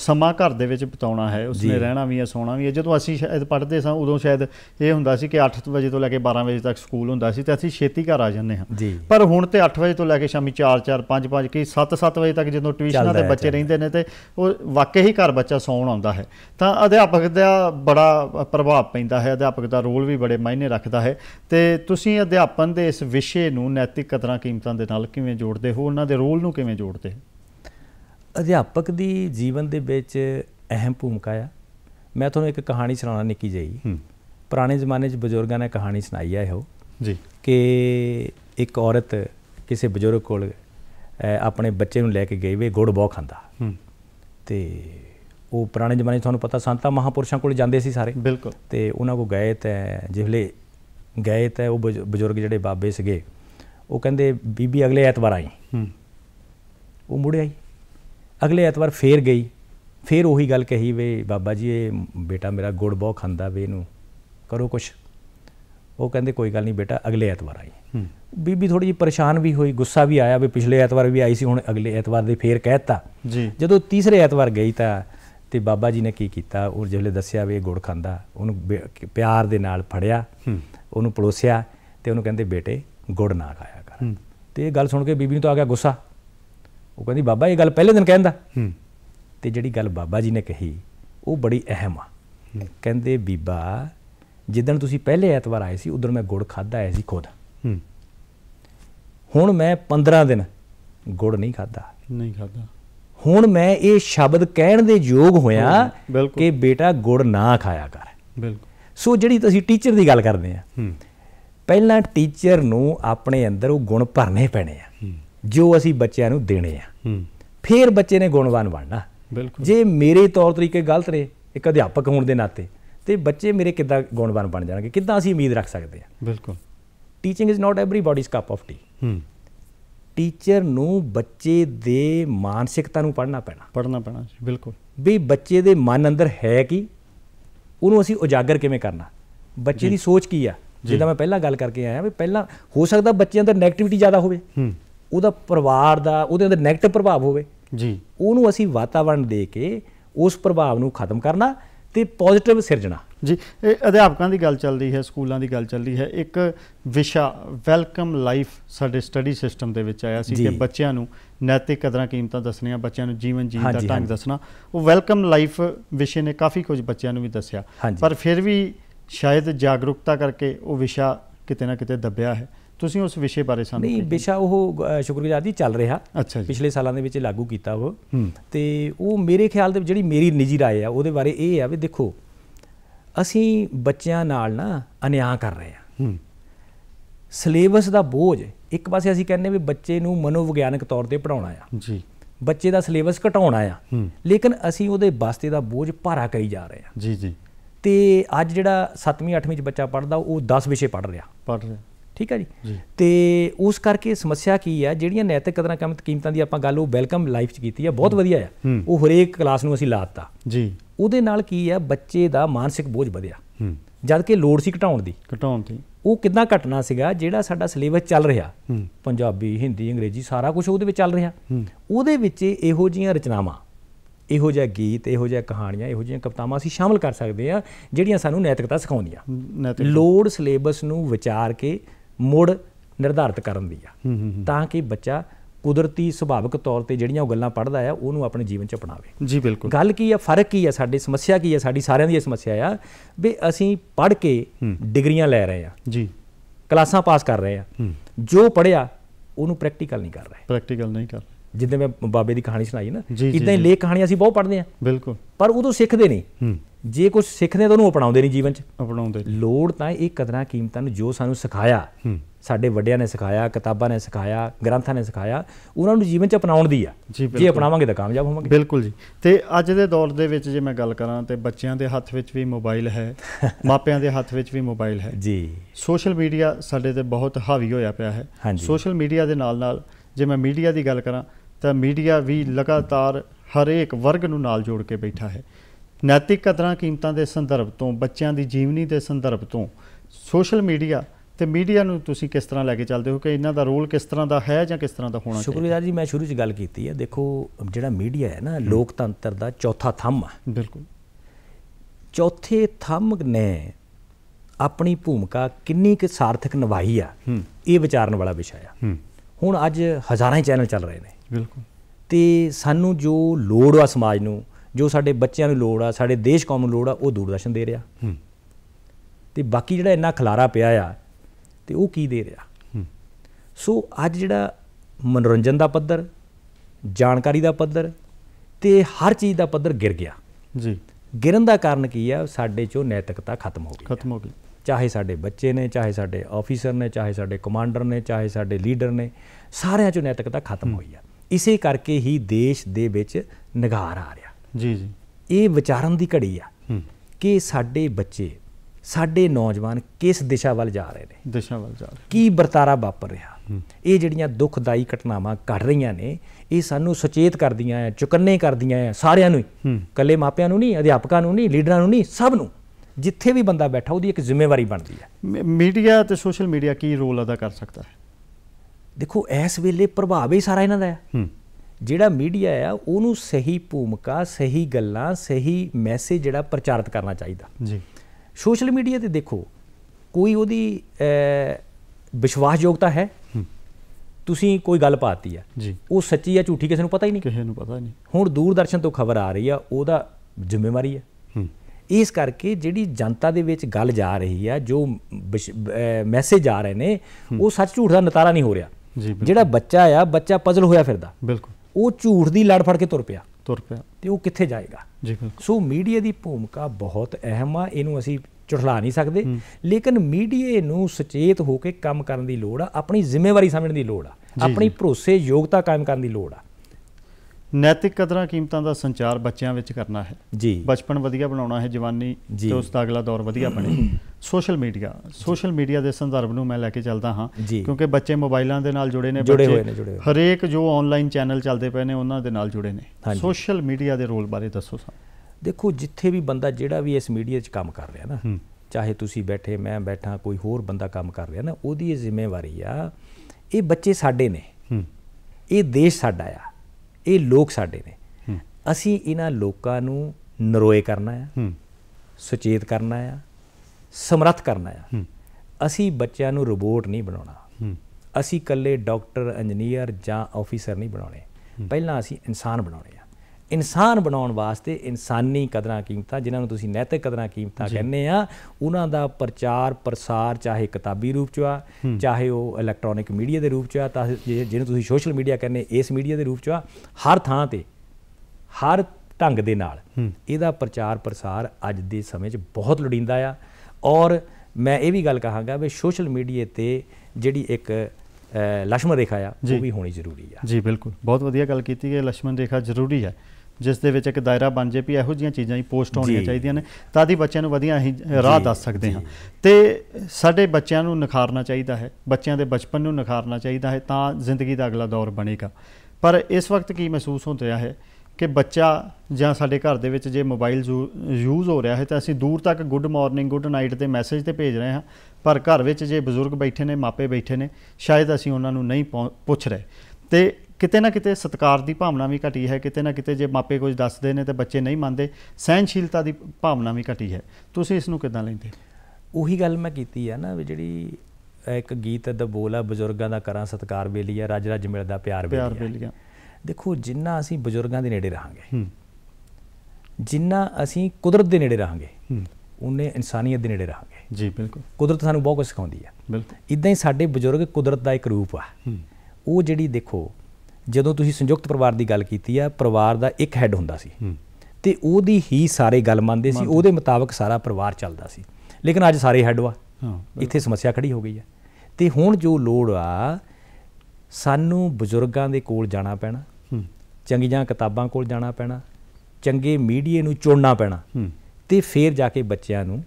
ਸਮਾਂ ਘਰ ਦੇ ਵਿੱਚ ਬਿਤਾਉਣਾ ਹੈ ਉਸਨੇ ਰਹਿਣਾ ਵੀ ਹੈ ਸੌਣਾ ਵੀ ਹੈ ਜਦੋਂ ਅਸੀਂ ਸ਼ਾਇਦ ਪੜ੍ਹਦੇ ਸਾਂ ਉਦੋਂ ਸ਼ਾਇਦ ਇਹ ਹੁੰਦਾ ਸੀ ਕਿ 8 ਵਜੇ ਤੋਂ ਲੈ ਕੇ 12 ਵਜੇ ਤੱਕ ਸਕੂਲ ਹੁੰਦਾ ਸੀ ਤੇ ਅਸੀਂ ਛੇਤੀ ਘਰ ਆ ਜਾਂਦੇ ਹਾਂ ਪਰ ਹੁਣ ਤੇ 8 ਵਜੇ ਤੋਂ ਲੈ ਕੇ ਸ਼ਾਮੀ 4 4 5 5 ਕਿ 7 7 ਵਜੇ ਤੱਕ ਜਦੋਂ ਟਿਊਸ਼ਨਾਂ ਤੇ ਬੱਚੇ ਰਹਿੰਦੇ ਨੇ ਤੇ ਉਹ ਵਾਕਈ ਹੀ ਘਰ ਬੱਚਾ ਸੌਣ ਆਉਂਦਾ ਹੈ ਤਾਂ ਅਧਿਆਪਕ ਦਾ ਬੜਾ ਪ੍ਰਭਾਵ ਪੈਂਦਾ ਹੈ ਅਧਿਆਪਕ ਦਾ ਰੋਲ ਵੀ ਬੜੇ ਮਾਇਨੇ ਰੱਖਦਾ ਹੈ ਤੇ ਤੁਸੀਂ ਅਧਿਆਪਨ ਦੇ ਇਸ ਵਿਸ਼ੇ ਨੂੰ ਨੈਤਿਕ ਕਦਰਾਂ ਕੀਮਤਾਂ ਦੇ ਨਾਲ ਕਿਵੇਂ ਜੋੜਦੇ ਹੋ ਉਹਨਾਂ ਦੇ ਰੋਲ ਨੂੰ ਕਿਵੇਂ ਜੋੜਦੇ ਹੋ ਅਧਿਆਪਕ ਦੀ ਜੀਵਨ ਦੇ ਵਿੱਚ ਅਹਿਮ ਭੂਮਿਕਾ ਆ ਮੈਂ ਤੁਹਾਨੂੰ ਇੱਕ ਕਹਾਣੀ ਸੁਣਾਉਣਾ ਨਿੱਕੀ ਜਿਹੀ ਪੁਰਾਣੇ ਜ਼ਮਾਨੇ 'ਚ ਬਜ਼ੁਰਗਾਂ ਨੇ ਕਹਾਣੀ ਸੁਣਾਈ ਆ ਇਹੋ ਜੀ ਕਿ ਇੱਕ ਔਰਤ ਕਿਸੇ ਬਜ਼ੁਰਗ ਕੋਲ ਆਪਣੇ ਬੱਚੇ ਨੂੰ ਲੈ ਕੇ ਗਈ ਵੇ ਗੁੜ ਬਹੁਤ ਖਾਂਦਾ ਤੇ ਉਹ ਪੁਰਾਣੇ ਜ਼ਮਾਨੇ ਤੁਹਾਨੂੰ ਪਤਾ ਸੰਤਾਂ ਮਹਾਪੁਰਸ਼ਾਂ ਕੋਲ ਜਾਂਦੇ ਸੀ ਸਾਰੇ ਬਿਲਕੁਲ ਤੇ ਉਹਨਾਂ ਕੋ ਗਏ ਤੇ ਜਿਹਲੇ ਗਏ ਤੇ ਉਹ ਬਜ਼ੁਰਗ ਜਿਹੜੇ ਬਾਬੇ ਸੀਗੇ ਉਹ ਕਹਿੰਦੇ ਬੀਬੀ ਅਗਲੇ ਐਤਵਾਰ ਆਈ ਹੂੰ ਉਹ ਮੁੜ ਆਈ ਅਗਲੇ ਐਤਵਾਰ ਫੇਰ ਗਈ ਫੇਰ ਉਹੀ ਗੱਲ ਕਹੀ ਵੇ ਬਾਬਾ ਜੀ ਇਹ ਬੇਟਾ ਮੇਰਾ ਗੁੜ ਬਹੁਤ ਖਾਂਦਾ ਵੇ ਇਹਨੂੰ ਕਰੋ ਕੁਛ ਉਹ ਕਹਿੰਦੇ ਕੋਈ ਗੱਲ ਨਹੀਂ ਬੇਟਾ ਅਗਲੇ ਐਤਵਾਰ ਆਈ ਬੀਬੀ ਥੋੜੀ ਜਿਹੀ ਪਰੇਸ਼ਾਨ ਵੀ ਹੋਈ ਗੁੱਸਾ ਵੀ ਆਇਆ ਵੀ ਪਿਛਲੇ ਐਤਵਾਰ ਵੀ ਆਈ ਸੀ ਹੁਣ ਅਗਲੇ ਐਤਵਾਰ ਦੇ ਫੇਰ ਕਹਿਤਾ ਜੀ ਜਦੋਂ ਤੀਸਰੇ ਐਤਵਾਰ ਗਈ ਤਾਂ ਤੇ ਬਾਬਾ ਜੀ ਨੇ ਕੀ ਕੀਤਾ ਉਹ ਜਿਹੜੇ ਦੱਸਿਆ ਵੀ ਇਹ ਗੁੜ ਖਾਂਦਾ ਉਹਨੂੰ ਪਿਆਰ ਦੇ ਨਾਲ ਫੜਿਆ ਉਹਨੂੰ ਪਲੋਸਿਆ ਤੇ ਉਹਨੂੰ ਕਹਿੰਦੇ ਬੇਟੇ ਗੁੜ ਨਾ ਖਾਇਆ ਕਰ ਤੇ ਇਹ ਗੱਲ ਸੁਣ ਕੇ ਬੀਬੀ ਨੂੰ ਤਾਂ ਆ ਗਿਆ ਗੁੱਸਾ ਉਹ ਕਹਿੰਦੀ ਬਾਬਾ ਇਹ ਗੱਲ ਪਹਿਲੇ ਦਿਨ ਕਹਿੰਦਾ ਹੂੰ ਤੇ ਜਿਹੜੀ ਗੱਲ ਬਾਬਾ ਜੀ ਨੇ ਕਹੀ ਉਹ ਬੜੀ ਅਹਿਮ ਆ ਕਹਿੰਦੇ ਬੀਬਾ ਜਿੱਦਣ ਤੁਸੀਂ ਪਹਿਲੇ ਐਤਵਾਰ ਆਏ ਸੀ ਉਦੋਂ ਮੈਂ ਗੁੜ ਖਾਦਾ ਆਇਆ ਸੀ ਖੁਦ ਹੂੰ ਹੁਣ ਮੈਂ 15 ਦਿਨ ਗੁੜ ਨਹੀਂ ਖਾਦਾ ਨਹੀਂ ਖਾਦਾ ਹੁਣ ਮੈਂ ਇਹ ਸ਼ਬਦ ਕਹਿਣ ਦੇ ਯੋਗ ਹੋਇਆ ਕਿ ਬੇਟਾ ਗੁੜ ਨਾ ਖਾਇਆ ਕਰ ਬਿਲਕੁਲ ਸੋ ਜਿਹੜੀ ਤੁਸੀਂ ਟੀਚਰ ਦੀ ਗੱਲ ਕਰਦੇ ਆ ਹੂੰ ਪਹਿਲਾਂ ਟੀਚਰ ਨੂੰ ਆਪਣੇ ਅੰਦਰ ਉਹ ਗੁਣ ਭਰਨੇ ਪੈਣੇ ਆ ਜੋ ਅਸੀਂ ਬੱਚਿਆਂ ਨੂੰ ਦੇਣੇ ਆ ਫਿਰ ਬੱਚੇ ਨੇ ਗੁਣਵਾਨ ਬਣਨਾ ਜੇ ਮੇਰੇ ਤੌਰ ਤਰੀਕੇ ਗਲਤ ਰਹੇ ਇੱਕ ਅਧਿਆਪਕ ਹੋਣ ਦੇ ਨਾਤੇ ਤੇ ਬੱਚੇ ਮੇਰੇ ਕਿੱਦਾਂ ਗੁਣਵਾਨ ਬਣ ਜਾਣਗੇ ਕਿੱਦਾਂ ਅਸੀਂ ਉਮੀਦ ਰੱਖ ਸਕਦੇ ਆ ਬਿਲਕੁਲ teaching is not everybody's cup of tea ਹੂੰ ਟੀਚਰ ਨੂੰ ਬੱਚੇ ਦੇ ਮਾਨਸਿਕਤਾ ਨੂੰ ਪੜਨਾ ਪੈਣਾ ਪੜਨਾ ਪੈਣਾ ਬਿਲਕੁਲ ਵੀ ਬੱਚੇ ਦੇ ਮਨ ਅੰਦਰ ਹੈ ਕੀ ਉਹਨੂੰ ਅਸੀਂ ਉਜਾਗਰ ਕਿਵੇਂ ਕਰਨਾ ਬੱਚੇ ਦੀ ਸੋਚ ਕੀ ਆ ਜਿੱਦਾਂ ਮੈਂ ਪਹਿਲਾਂ ਗੱਲ ਕਰਕੇ ਆਇਆ ਵੀ ਪਹਿਲਾਂ ਹੋ ਸਕਦਾ ਬੱਚੇ ਅੰਦਰ 네ਗੇਟਿਵਿਟੀ ਜ਼ਿਆਦਾ ਹੋਵੇ ਹੂੰ ਉਹਦਾ ਪਰਿਵਾਰ ਦਾ ਉਹਦੇ ਅੰਦਰ 네ਗੇਟਿਵ ਪ੍ਰਭਾਵ ਹੋਵੇ ਜੀ ਉਹਨੂੰ ਅਸੀਂ ਵਾਤਾਵਰਣ ਦੇ ਕੇ ਉਸ ਪ੍ਰਭਾਵ ਨੂੰ ਖਤਮ ਕਰਨਾ ਤੇ ਪੋਜ਼ਿਟਿਵ ਸਿਰਜਣਾ ਜੀ ਇਹ ਅਧਿਆਪਕਾਂ ਦੀ ਗੱਲ ਚੱਲਦੀ ਹੈ ਸਕੂਲਾਂ ਦੀ ਗੱਲ ਚੱਲਦੀ ਹੈ ਇੱਕ ਵਿਸ਼ਾ ਵੈਲਕਮ ਲਾਈਫ ਸਾਡੇ ਸਟੱਡੀ ਸਿਸਟਮ ਦੇ ਵਿੱਚ ਆਇਆ ਸੀ ਕਿ ਬੱਚਿਆਂ ਨੂੰ ਨੈਤਿਕ ਕਦਰਾਂ ਕੀਮਤਾਂ ਦੱਸਣੀਆਂ ਬੱਚਿਆਂ ਨੂੰ ਜੀਵਨ ਜੀਣ ਦਾ ਢੰਗ ਦੱਸਣਾ ਉਹ ਵੈਲਕਮ ਲਾਈਫ ਵਿਸ਼ੇ ਨੇ ਕਾਫੀ ਕੁਝ ਬੱਚਿਆਂ ਨੂੰ ਵੀ ਦੱਸਿਆ ਪਰ ਫਿਰ ਵੀ ਸ਼ਾਇਦ ਜਾਗਰੂਕਤਾ ਕਰਕੇ ਉਹ ਵਿਸ਼ਾ ਕਿਤੇ ਨਾ ਕਿਤੇ ਦੱਬਿਆ ਹੈ ਤੁਸੀਂ ਉਸ ਵਿਸ਼ੇ ਬਾਰੇ ਸਾਨੂੰ ਨਹੀਂ ਵਿਸ਼ਾ ਉਹ ਸ਼ੁਕਰਗੁਜ਼ਾਰ ਜੀ ਚੱਲ ਰਿਹਾ ਪਿਛਲੇ ਸਾਲਾਂ ਦੇ ਵਿੱਚ ਲਾਗੂ ਕੀਤਾ ਉਹ ਤੇ ਉਹ ਮੇਰੇ ਖਿਆਲ ਦੇ ਜਿਹੜੀ ਮੇਰੀ ਨਿੱਜੀ رائے ਆ ਉਹਦੇ ਬਾਰੇ ਇਹ ਆ ਵੀ ਦੇਖੋ ਅਸੀਂ ਬੱਚਿਆਂ ਨਾਲ ਨਾ ਅਨਿਆਂ ਕਰ ਰਹੇ ਆ ਸਿਲੇਬਸ ਦਾ ਬੋਝ ਇੱਕ ਪਾਸੇ ਅਸੀਂ ਕਹਿੰਦੇ ਵੀ ਬੱਚੇ ਨੂੰ ਮਨੋਵਿਗਿਆਨਕ ਤੌਰ ਤੇ ਪੜਾਉਣਾ ਆ ਜੀ ਬੱਚੇ ਦਾ ਸਿਲੇਬਸ ਘਟਾਉਣਾ ਆ ਲੇਕਿਨ ਅਸੀਂ ਉਹਦੇ ਵਾਸਤੇ ਦਾ ਬੋਝ ਭਾਰਾ ਕਰੀ ਜਾ ਰਹੇ ਆ ਜੀ ਜੀ ਤੇ ਅੱਜ ਜਿਹੜਾ 7ਵੀਂ 8ਵੀਂ ਚ ਬੱਚਾ ਪੜਦਾ ਉਹ 10 ਵਿਸ਼ੇ ਪੜ ਰਿਹਾ ਪੜ ਰਿਹਾ ਠੀਕ ਹੈ ਜੀ ਤੇ ਉਸ ਕਰਕੇ ਸਮੱਸਿਆ ਕੀ ਹੈ ਜਿਹੜੀਆਂ ਨੈਤਿਕ ਕਦਰਾਂ ਕੀਮਤਾਂ ਦੀ ਆਪਾਂ ਗੱਲ ਉਹ ਵੈਲਕਮ ਲਾਈਫ 'ਚ ਕੀਤੀ ਹੈ ਬਹੁਤ ਵਧੀਆ ਆ ਉਹ ਹਰੇਕ ਕਲਾਸ ਨੂੰ ਅਸੀਂ ਲਾਤਾ ਜੀ ਉਹਦੇ ਨਾਲ ਕੀ ਹੈ ਬੱਚੇ ਦਾ ਮਾਨਸਿਕ ਬੋਝ ਵਧਿਆ ਜਦ ਕਿ ਲੋਡ ਸੀ ਘਟਾਉਣ ਦੀ ਘਟਾਉਣ ਦੀ ਉਹ ਕਿੰਨਾ ਘਟਣਾ ਸੀਗਾ ਜਿਹੜਾ ਸਾਡਾ ਸਿਲੇਬਸ ਚੱਲ ਰਿਹਾ ਪੰਜਾਬੀ ਹਿੰਦੀ ਅੰਗਰੇਜ਼ੀ ਸਾਰਾ ਕੁਝ ਉਹਦੇ ਵਿੱਚ ਚੱਲ ਰਿਹਾ ਉਹਦੇ ਵਿੱਚ ਇਹੋ ਜੀਆਂ ਰਚਨਾਵਾਂ ਇਹੋ ਜਿਹਾ ਗੀਤ ਇਹੋ ਜਿਹਾ ਕਹਾਣੀਆਂ ਇਹੋ ਜਿਹੀਆਂ ਕਵਿਤਾਵਾਂ ਅਸੀਂ ਸ਼ਾਮਲ ਕਰ ਸਕਦੇ ਆ ਜਿਹੜੀਆਂ ਸਾਨੂੰ ਨੈਤਿਕਤਾ ਸਿਖਾਉਂਦੀਆਂ ਲੋਡ ਸਿਲੇਬਸ ਨੂੰ ਵਿਚਾਰ ਕੇ ਮੁੜ ਨਿਰਧਾਰਿਤ ਕਰਨ ਦੀ ਆ ਤਾਂ ਕਿ ਬੱਚਾ ਕੁਦਰਤੀ ਸੁਭਾਵਿਕ ਤੌਰ ਤੇ ਜਿਹੜੀਆਂ ਉਹ ਗੱਲਾਂ ਪੜਦਾ ਆ ਉਹਨੂੰ ਆਪਣੇ ਜੀਵਨ ਚ ਅਪਣਾਵੇ ਜੀ ਬਿਲਕੁਲ ਗੱਲ ਕੀ ਆ ਫਰਕ ਕੀ ਆ ਸਾਡੀ ਸਮੱਸਿਆ ਕੀ ਆ ਸਾਡੀ ਸਾਰਿਆਂ ਦੀ ਇਹ ਸਮੱਸਿਆ ਆ ਵੀ ਅਸੀਂ ਪੜ ਕੇ ਡਿਗਰੀਆਂ ਲੈ ਰਹੇ ਆ ਜੀ ਕਲਾਸਾਂ ਪਾਸ ਕਰ ਰਹੇ ਆ ਜੋ ਪੜਿਆ ਉਹਨੂੰ ਪ੍ਰੈਕਟੀਕਲ ਨਹੀਂ ਕਰ ਰਹੇ ਪ੍ਰੈਕਟੀਕਲ ਨਹੀਂ ਕਰ ਜਿੱਦਾਂ ਮੈਂ ਬਾਬੇ ਦੀ ਕਹਾਣੀ ਸੁਣਾਈ ਨਾ ਇਦਾਂ ਹੀ ਲੇਖ ਕਹਾਣੀਆਂ ਅਸੀਂ ਬਹੁਤ ਪੜ੍ਹਦੇ ਆ ਬਿਲਕੁਲ ਪਰ ਉਦੋਂ ਸਿੱਖਦੇ ਨਹੀਂ ਜੇ ਕੁਝ ਸਿੱਖਦੇ ਤਾਂ ਉਹਨੂੰ ਅਪਣਾਉਂਦੇ ਨਹੀਂ ਜੀਵਨ 'ਚ ਅਪਣਾਉਂਦੇ ਲੋੜ ਤਾਂ ਇਹ ਕਦਰਾਂ ਕੀਮਤਾਂ ਨੂੰ ਜੋ ਸਾਨੂੰ ਸਿਖਾਇਆ ਸਾਡੇ ਵੱਡਿਆਂ ਨੇ ਸਿਖਾਇਆ ਕਿਤਾਬਾਂ ਨੇ ਸਿਖਾਇਆ ਗ੍ਰੰਥਾਂ ਨੇ ਸਿਖਾਇਆ ਉਹਨਾਂ ਨੂੰ ਜੀਵਨ 'ਚ ਅਪਣਾਉਣ ਦੀ ਆ ਜੇ ਅਪਣਾਵਾਂਗੇ ਤਾਂ ਕਾਮਯਾਬ ਹੋਵਾਂਗੇ ਬਿਲਕੁਲ ਜੀ ਤੇ ਅੱਜ ਦੇ ਦੌਰ ਦੇ ਵਿੱਚ ਜੇ ਮੈਂ ਗੱਲ ਕਰਾਂ ਤੇ ਬੱਚਿਆਂ ਦੇ ਹੱਥ ਵਿੱਚ ਵੀ ਮੋਬਾਈਲ ਹੈ ਮਾਪਿਆਂ ਦੇ ਹੱਥ ਵਿੱਚ ਵੀ ਮੋਬਾਈਲ ਹੈ ਜੀ ਸੋਸ਼ਲ ਮੀਡੀਆ ਸਾਡੇ ਤੇ ਬਹੁਤ ਹਾਵੀ ਹੋਇਆ ਪਿਆ ਹੈ ਸੋਸ਼ਲ ਮੀਡੀਆ ਦੇ ਨਾਲ ਨਾਲ ਜੇ ਮੈਂ ਮੀਡੀਆ ਦੀ ਗੱਲ ਕਰਾਂ ਤਾਂ ਮੀਡੀਆ ਵੀ ਲਗਾਤਾਰ ਹਰੇਕ ਵਰਗ ਨੂੰ ਨਾਲ ਜੋੜ ਕੇ ਬੈਠਾ ਹੈ ਨੈਤਿਕ ਕਦਰਾਂ ਕੀਮਤਾਂ ਦੇ ਸੰਦਰਭ ਤੋਂ ਬੱਚਿਆਂ ਦੀ ਜੀਵਨੀ ਦੇ ਸੰਦਰਭ ਤੋਂ ਸੋਸ਼ਲ ਮੀਡੀਆ ਤੇ ਮੀਡੀਆ ਨੂੰ ਤੁਸੀਂ ਕਿਸ ਤਰ੍ਹਾਂ ਲੈ ਕੇ ਚੱਲਦੇ ਹੋ ਕਿ ਇਹਨਾਂ ਦਾ ਰੋਲ ਕਿਸ ਤਰ੍ਹਾਂ ਦਾ ਹੈ ਜਾਂ ਕਿਸ ਤਰ੍ਹਾਂ ਦਾ ਹੋਣਾ ਚਾਹੀਦਾ ਸ਼ੁਕਰੀਆ ਜੀ ਮੈਂ ਸ਼ੁਰੂ 'ਚ ਗੱਲ ਕੀਤੀ ਹੈ ਦੇਖੋ ਜਿਹੜਾ ਮੀਡੀਆ ਹੈ ਨਾ ਲੋਕਤੰਤਰ ਦਾ ਚੌਥਾ ਥੰਮ ਹੈ ਬਿਲਕੁਲ ਚੌਥੇ ਥੰਮ ਨੇ ਆਪਣੀ ਭੂਮਿਕਾ ਕਿੰਨੀ ਕੁ ਸਾਰਥਕ ਨਿਭਾਈ ਆ ਇਹ ਵਿਚਾਰਨ ਵਾਲਾ ਵਿਸ਼ਾ ਆ ਹੁਣ ਅੱਜ ਹਜ਼ਾਰਾਂ ਹੀ ਚੈਨਲ ਚੱਲ ਰਹੇ ਨੇ ਬਿਲਕੁਲ ਤੇ ਸਾਨੂੰ ਜੋ ਲੋੜ ਆ ਸਮਾਜ ਨੂੰ ਜੋ ਸਾਡੇ ਬੱਚਿਆਂ ਨੂੰ ਲੋੜ ਆ ਸਾਡੇ ਦੇਸ਼ ਕੌਮ ਨੂੰ ਲੋੜ ਆ ਉਹ ਦੂਰਦਰਸ਼ਨ ਦੇ ਰਿਹਾ ਤੇ ਬਾਕੀ ਜਿਹੜਾ ਇੰਨਾ ਖਲਾਰਾ ਪਿਆ ਆ ਤੇ ਉਹ ਕੀ ਦੇ ਰਿਹਾ ਸੋ ਅੱਜ ਜਿਹੜਾ ਮਨੋਰੰਜਨ ਦਾ ਪੱਧਰ ਜਾਣਕਾਰੀ ਦਾ ਪੱਧਰ ਤੇ ਹਰ ਚੀਜ਼ ਦਾ ਪੱਧਰ ਗਿਰ ਗਿਆ ਜੀ ਗਿਰਨ ਦਾ ਕਾਰਨ ਕੀ ਆ ਸਾਡੇ ਚੋਂ ਨੈਤਿਕਤਾ ਖਤਮ ਹੋ ਗਈ ਖਤਮ ਹੋ ਗਈ ਚਾਹੇ ਸਾਡੇ ਬੱਚੇ ਨੇ ਚਾਹੇ ਸਾਡੇ ਆਫੀਸਰ ਨੇ ਚਾਹੇ ਸਾਡੇ ਕਮਾਂਡਰ ਨੇ ਚਾਹੇ ਸਾਡੇ ਲੀਡਰ ਨੇ ਸਾਰਿਆਂ ਚੋਂ ਨੈਤਿਕਤਾ ਖਤਮ ਹੋਈ ਆ ਇਸੇ ਕਰਕੇ ਹੀ ਦੇਸ਼ ਦੇ ਵਿੱਚ ਨਿਗਾਰ ਆ ਰਿਹਾ ਜੀ ਜੀ ਇਹ ਵਿਚਾਰਨ ਦੀ ਘੜੀ ਆ ਕਿ ਸਾਡੇ ਬੱਚੇ ਸਾਡੇ ਨੌਜਵਾਨ ਕਿਸ ਦਿਸ਼ਾ ਵੱਲ ਜਾ ਰਹੇ ਨੇ ਦਿਸ਼ਾ ਵੱਲ ਜਾ ਰਹੇ ਕੀ ਵਰਤਾਰਾ ਵਾਪਰ ਰਿਹਾ ਇਹ ਜਿਹੜੀਆਂ ਦੁਖਦਾਈ ਘਟਨਾਵਾਂ ਘਟ ਰਹੀਆਂ ਨੇ ਇਹ ਸਾਨੂੰ ਸੁਚੇਤ ਕਰਦੀਆਂ ਆ ਚੁਕੰਨੇ ਕਰਦੀਆਂ ਆ ਸਾਰਿਆਂ ਨੂੰ ਕੱਲੇ ਮਾਪਿਆਂ ਨੂੰ ਨਹੀਂ ਅਧਿਆਪਕਾਂ ਨੂੰ ਨਹੀਂ ਲੀਡਰਾਂ ਨੂੰ ਨਹੀਂ ਸਭ ਨੂੰ ਜਿੱਥੇ ਵੀ ਬੰਦਾ ਬੈਠਾ ਉਹਦੀ ਇੱਕ ਜ਼ਿੰਮੇਵਾਰੀ ਬਣਦੀ ਹੈ ਮੀਡੀਆ ਤੇ ਸੋਸ਼ਲ ਮੀਡੀਆ ਕੀ ਰੋਲ ਅਦਾ ਕਰ ਸਕਦਾ ਹੈ ਦੇਖੋ ਇਸ ਵੇਲੇ ਪ੍ਰਭਾਵ ਹੀ ਸਾਰਾ ਇਹਨਾਂ ਦਾ ਹੈ ਜਿਹੜਾ ਮੀਡੀਆ ਆ ਉਹਨੂੰ ਸਹੀ ਭੂਮਿਕਾ ਸਹੀ ਗੱਲਾਂ ਸਹੀ ਮੈਸੇਜ ਜਿਹੜਾ ਪ੍ਰਚਾਰਿਤ ਕਰਨਾ ਚਾਹੀਦਾ ਜੀ ਸੋਸ਼ਲ ਮੀਡੀਆ ਤੇ ਦੇਖੋ ਕੋਈ ਉਹਦੀ ਵਿਸ਼ਵਾਸਯੋਗਤਾ ਹੈ ਤੁਸੀਂ ਕੋਈ ਗੱਲ ਪਾਤੀ ਆ ਉਹ ਸੱਚੀ ਆ ਝੂਠੀ ਕਿਸੇ ਨੂੰ ਪਤਾ ਹੀ ਨਹੀਂ ਕਿਸੇ ਨੂੰ ਪਤਾ ਨਹੀਂ ਹੁਣ ਦੂਰਦਰਸ਼ਨ ਤੋਂ ਖਬਰ ਆ ਰਹੀ ਆ ਉਹਦਾ ਜ਼ਿੰਮੇਵਾਰੀ ਆ ਇਸ ਕਰਕੇ ਜਿਹੜੀ ਜਨਤਾ ਦੇ ਵਿੱਚ ਗੱਲ ਜਾ ਰਹੀ ਆ ਜੋ ਮੈਸੇਜ ਆ ਰਹੇ ਨੇ ਉਹ ਸੱਚ ਝੂਠ ਦਾ ਨਤਾਰਾ ਨਹੀਂ ਹੋ ਰਿਹਾ ਜਿਹੜਾ ਬੱਚਾ ਆ ਬੱਚਾ ਪਜ਼ਲ ਹੋਇਆ ਫਿਰਦਾ ਬਿਲਕੁਲ ਉਹ ਝੂਠ ਦੀ ਲੜ ਫੜ ਕੇ ਤੁਰ ਪਿਆ ਤੁਰ ਪਿਆ ਤੇ ਉਹ ਕਿੱਥੇ ਜਾਏਗਾ ਜੀ ਬਿਲਕੁਲ ਸੋ ਮੀਡੀਆ ਦੀ ਭੂਮਿਕਾ ਬਹੁਤ ਅਹਿਮ ਆ ਇਹਨੂੰ ਅਸੀਂ ਚੁੜਲਾ ਨਹੀਂ ਸਕਦੇ ਲੇਕਿਨ ਮੀਡੀਆ ਨੂੰ ਸੁਚੇਤ ਹੋ ਕੇ ਕੰਮ ਕਰਨ ਦੀ ਲੋੜ ਆ ਆਪਣੀ ਜ਼ਿੰਮੇਵਾਰੀ ਸਮਝਣ ਦੀ ਲੋੜ ਆ ਆਪਣੀ ਭਰੋਸੇ ਯੋਗਤਾ ਕਾਇਮ ਕਰਨ ਦੀ ਲੋੜ ਆ ਨੈਤਿਕ ਕਦਰਾਂ ਕੀਮਤਾਂ ਦਾ ਸੰਚਾਰ ਬੱਚਿਆਂ ਵਿੱਚ ਕਰਨਾ ਹੈ ਜੀ ਬਚਪਨ ਵਧੀਆ ਬਣਾਉਣਾ ਹੈ ਜਵਾਨੀ ਤੇ ਉਸ ਦਾ ਅਗਲਾ ਦੌਰ ਵਧੀਆ ਬਣੇ ਸੋਸ਼ਲ ਮੀਡੀਆ ਸੋਸ਼ਲ ਮੀਡੀਆ ਦੇ ਸੰਦਰਭ ਨੂੰ ਮੈਂ ਲੈ ਕੇ ਚੱਲਦਾ ਹਾਂ ਕਿਉਂਕਿ ਬੱਚੇ ਮੋਬਾਈਲਾਂ ਦੇ ਨਾਲ ਜੁੜੇ ਨੇ ਬੱਚੇ ਹਰੇਕ ਜੋ ਆਨਲਾਈਨ ਚੈਨਲ ਚੱਲਦੇ ਪਏ ਨੇ ਉਹਨਾਂ ਦੇ ਨਾਲ ਜੁੜੇ ਨੇ ਸੋਸ਼ਲ ਮੀਡੀਆ ਦੇ ਰੋਲ ਬਾਰੇ ਦੱਸੋ ਸਾਨੂੰ ਦੇਖੋ ਜਿੱਥੇ ਵੀ ਬੰਦਾ ਜਿਹੜਾ ਵੀ ਇਸ ਮੀਡੀਆ 'ਚ ਕੰਮ ਕਰ ਰਿਹਾ ਨਾ ਚਾਹੇ ਤੁਸੀਂ ਬੈਠੇ ਮੈਂ ਬੈਠਾ ਕੋਈ ਹੋਰ ਬੰਦਾ ਕੰਮ ਕਰ ਰਿਹਾ ਨਾ ਉਹਦੀ ਇਹ ਜ਼ਿੰਮੇਵਾਰੀ ਆ ਇਹ ਬੱਚੇ ਸਾਡੇ ਨੇ ਇਹ ਦੇਸ਼ ਸਾਡਾ ਆ ਇਹ ਲੋਕ ਸਾਡੇ ਨੇ ਅਸੀਂ ਇਹਨਾਂ ਲੋਕਾਂ ਨੂੰ ਨਰੋਏ ਕਰਨਾ ਆ ਸੁਚੇਤ ਕਰਨਾ ਆ ਸਮਰੱਥ ਕਰਨਾ ਆ ਅਸੀਂ ਬੱਚਿਆਂ ਨੂੰ ਰੋਬੋਟ ਨਹੀਂ ਬਣਾਉਣਾ ਅਸੀਂ ਇਕੱਲੇ ਡਾਕਟਰ ਇੰਜੀਨੀਅਰ ਜਾਂ ਆਫੀਸਰ ਨਹੀਂ ਬਣਾਉਣੇ ਪਹਿਲਾਂ ਅਸੀਂ ਇਨਸਾਨ ਬਣਾਉਣੇ ਇਨਸਾਨ ਬਣਾਉਣ ਵਾਸਤੇ ਇਨਸਾਨੀ ਕਦਰਾਂ ਕੀਮਤਾਂ ਜਿਨ੍ਹਾਂ ਨੂੰ ਤੁਸੀਂ ਨੈਤਿਕ ਕਦਰਾਂ ਕੀਮਤਾਂ ਕਹਿੰਦੇ ਆ ਉਹਨਾਂ ਦਾ ਪ੍ਰਚਾਰ ਪ੍ਰਸਾਰ ਚਾਹੇ ਕਿਤਾਬੀ ਰੂਪ 'ਚ ਆ ਚਾਹੇ ਉਹ ਇਲੈਕਟ੍ਰੋਨਿਕ ਮੀਡੀਆ ਦੇ ਰੂਪ 'ਚ ਆ ਤਾਂ ਜਿਹਨੂੰ ਤੁਸੀਂ ਸੋਸ਼ਲ ਮੀਡੀਆ ਕਹਿੰਦੇ ਇਸ ਮੀਡੀਆ ਦੇ ਰੂਪ 'ਚ ਆ ਹਰ ਥਾਂ ਤੇ ਹਰ ਢੰਗ ਦੇ ਨਾਲ ਇਹਦਾ ਪ੍ਰਚਾਰ ਪ੍ਰਸਾਰ ਅੱਜ ਦੇ ਸਮੇਂ 'ਚ ਬਹੁਤ ਲੋੜੀਂਦਾ ਆ ਔਰ ਮੈਂ ਇਹ ਵੀ ਗੱਲ ਕਹਾਂਗਾ ਵੀ ਸੋਸ਼ਲ ਮੀਡੀਆ ਤੇ ਜਿਹੜੀ ਇੱਕ ਲਸ਼ਮਣ ਰੇਖਾ ਆ ਉਹ ਵੀ ਹੋਣੀ ਜ਼ਰੂਰੀ ਆ ਜੀ ਬਿਲਕੁਲ ਬਹੁਤ ਵਧੀਆ ਗੱਲ ਕੀਤੀ ਕਿ ਲక్ష్మణ ਰੇਖਾ ਜ਼ਰੂਰੀ ਹੈ ਜਿਸ ਦੇ ਵਿੱਚ ਇੱਕ ਦਾਇਰਾ ਬਣ ਜੇ ਵੀ ਇਹੋ ਜੀਆਂ ਚੀਜ਼ਾਂ ਹੀ ਪੋਸਟ ਹੋਣੀਆਂ ਚਾਹੀਦੀਆਂ ਨੇ ਤਾਂ ਦੀ ਬੱਚਿਆਂ ਨੂੰ ਵਧੀਆ ਅਸੀਂ ਰਾਹ ਦੱਸ ਸਕਦੇ ਹਾਂ ਤੇ ਸਾਡੇ ਬੱਚਿਆਂ ਨੂੰ ਨਿਖਾਰਨਾ ਚਾਹੀਦਾ ਹੈ ਬੱਚਿਆਂ ਦੇ ਬਚਪਨ ਨੂੰ ਨਿਖਾਰਨਾ ਚਾਹੀਦਾ ਹੈ ਤਾਂ ਜ਼ਿੰਦਗੀ ਦਾ ਅਗਲਾ ਦੌਰ ਬਣੇਗਾ ਪਰ ਇਸ ਵਕਤ ਕੀ ਮਹਿਸੂਸ ਹੋ ਰਿਹਾ ਹੈ ਕਿ ਬੱਚਾ ਜਾਂ ਸਾਡੇ ਘਰ ਦੇ ਵਿੱਚ ਜੇ ਮੋਬਾਈਲ ਯੂਜ਼ ਹੋ ਰਿਹਾ ਹੈ ਤਾਂ ਅਸੀਂ ਦੂਰ ਤੱਕ ਗੁੱਡ ਮਾਰਨਿੰਗ ਗੁੱਡ ਨਾਈਟ ਦੇ ਮੈਸੇਜ ਤੇ ਭੇਜ ਰਹੇ ਹਾਂ ਪਰ ਘਰ ਵਿੱਚ ਜੇ ਬਜ਼ੁਰਗ ਬੈਠੇ ਨੇ ਮਾਪੇ ਬੈਠੇ ਨੇ ਸ਼ਾਇਦ ਅਸੀਂ ਉਹਨਾਂ ਨੂੰ ਨਹੀਂ ਪੁੱਛ ਰਹੇ ਤੇ ਕਿਤੇ ਨਾ ਕਿਤੇ ਸਤਕਾਰ ਦੀ ਭਾਵਨਾ ਵੀ ਘਟੀ ਹੈ ਕਿਤੇ ਨਾ ਕਿਤੇ ਜੇ ਮਾਪੇ ਕੁਝ ਦੱਸਦੇ ਨੇ ਤੇ ਬੱਚੇ ਨਹੀਂ ਮੰਨਦੇ ਸਹਿਨਸ਼ੀਲਤਾ ਦੀ ਭਾਵਨਾ ਵੀ ਘਟੀ ਹੈ ਤੁਸੀਂ ਇਸ ਨੂੰ ਕਿਦਾਂ ਲੈਂਦੇ ਉਹੀ ਗੱਲ ਮੈਂ ਕੀਤੀ ਹੈ ਨਾ ਵੀ ਜਿਹੜੀ ਇੱਕ ਗੀਤ ਦਾ ਬੋਲ ਆ ਬਜ਼ੁਰਗਾਂ ਦਾ ਕਰਾਂ ਸਤਕਾਰ ਬੇਲੀਆ ਰੱਜ ਰੱਜ ਮਿਲਦਾ ਪਿਆਰ ਬੇਲੀਆ ਦੇਖੋ ਜਿੰਨਾ ਅਸੀਂ ਬਜ਼ੁਰਗਾਂ ਦੇ ਨੇੜੇ ਰਹਾਂਗੇ ਜਿੰਨਾ ਅਸੀਂ ਕੁਦਰਤ ਦੇ ਨੇੜੇ ਰਹਾਂਗੇ ਉਹਨੇ ਇਨਸਾਨੀਅਤ ਦੇ ਨੇੜੇ ਰਹਾਂਗੇ ਜੀ ਬਿਲਕੁਲ ਕੁਦਰਤ ਸਾਨੂੰ ਬਹੁਤ ਕੁਝ ਸਿਖਾਉਂਦੀ ਹੈ ਬਿਲਕੁਲ ਇਦਾਂ ਹੀ ਸਾਡੇ ਬਜ਼ੁਰਗ ਕੁਦਰਤ ਦਾ ਇੱਕ ਰੂਪ ਆ ਉਹ ਜਿਹੜੀ ਦੇਖੋ ਜਦੋਂ ਤੁਸੀਂ ਸੰਯੁਕਤ ਪਰਿਵਾਰ ਦੀ ਗੱਲ ਕੀਤੀ ਆ ਪਰਿਵਾਰ ਦਾ ਇੱਕ ਹੈੱਡ ਹੁੰਦਾ ਸੀ ਤੇ ਉਹਦੀ ਹੀ ਸਾਰੇ ਗੱਲ ਮੰਨਦੇ ਸੀ ਉਹਦੇ ਮੁਤਾਬਕ ਸਾਰਾ ਪਰਿਵਾਰ ਚੱਲਦਾ ਸੀ ਲੇਕਿਨ ਅੱਜ ਸਾਰੇ ਹੈੱਡ ਵਾ ਇੱਥੇ ਸਮੱਸਿਆ ਖੜੀ ਹੋ ਗਈ ਆ ਤੇ ਹੁਣ ਜੋ ਲੋੜ ਆ ਸਾਨੂੰ ਬਜ਼ੁਰਗਾਂ ਦੇ ਕੋਲ ਜਾਣਾ ਪੈਣਾ ਚੰਗੀਆਂ ਕਿਤਾਬਾਂ ਕੋਲ ਜਾਣਾ ਪੈਣਾ ਚੰਗੇ ਮੀਡੀਏ ਨੂੰ ਚੁਣਨਾ ਪੈਣਾ ਤੇ ਫੇਰ ਜਾ ਕੇ ਬੱਚਿਆਂ ਨੂੰ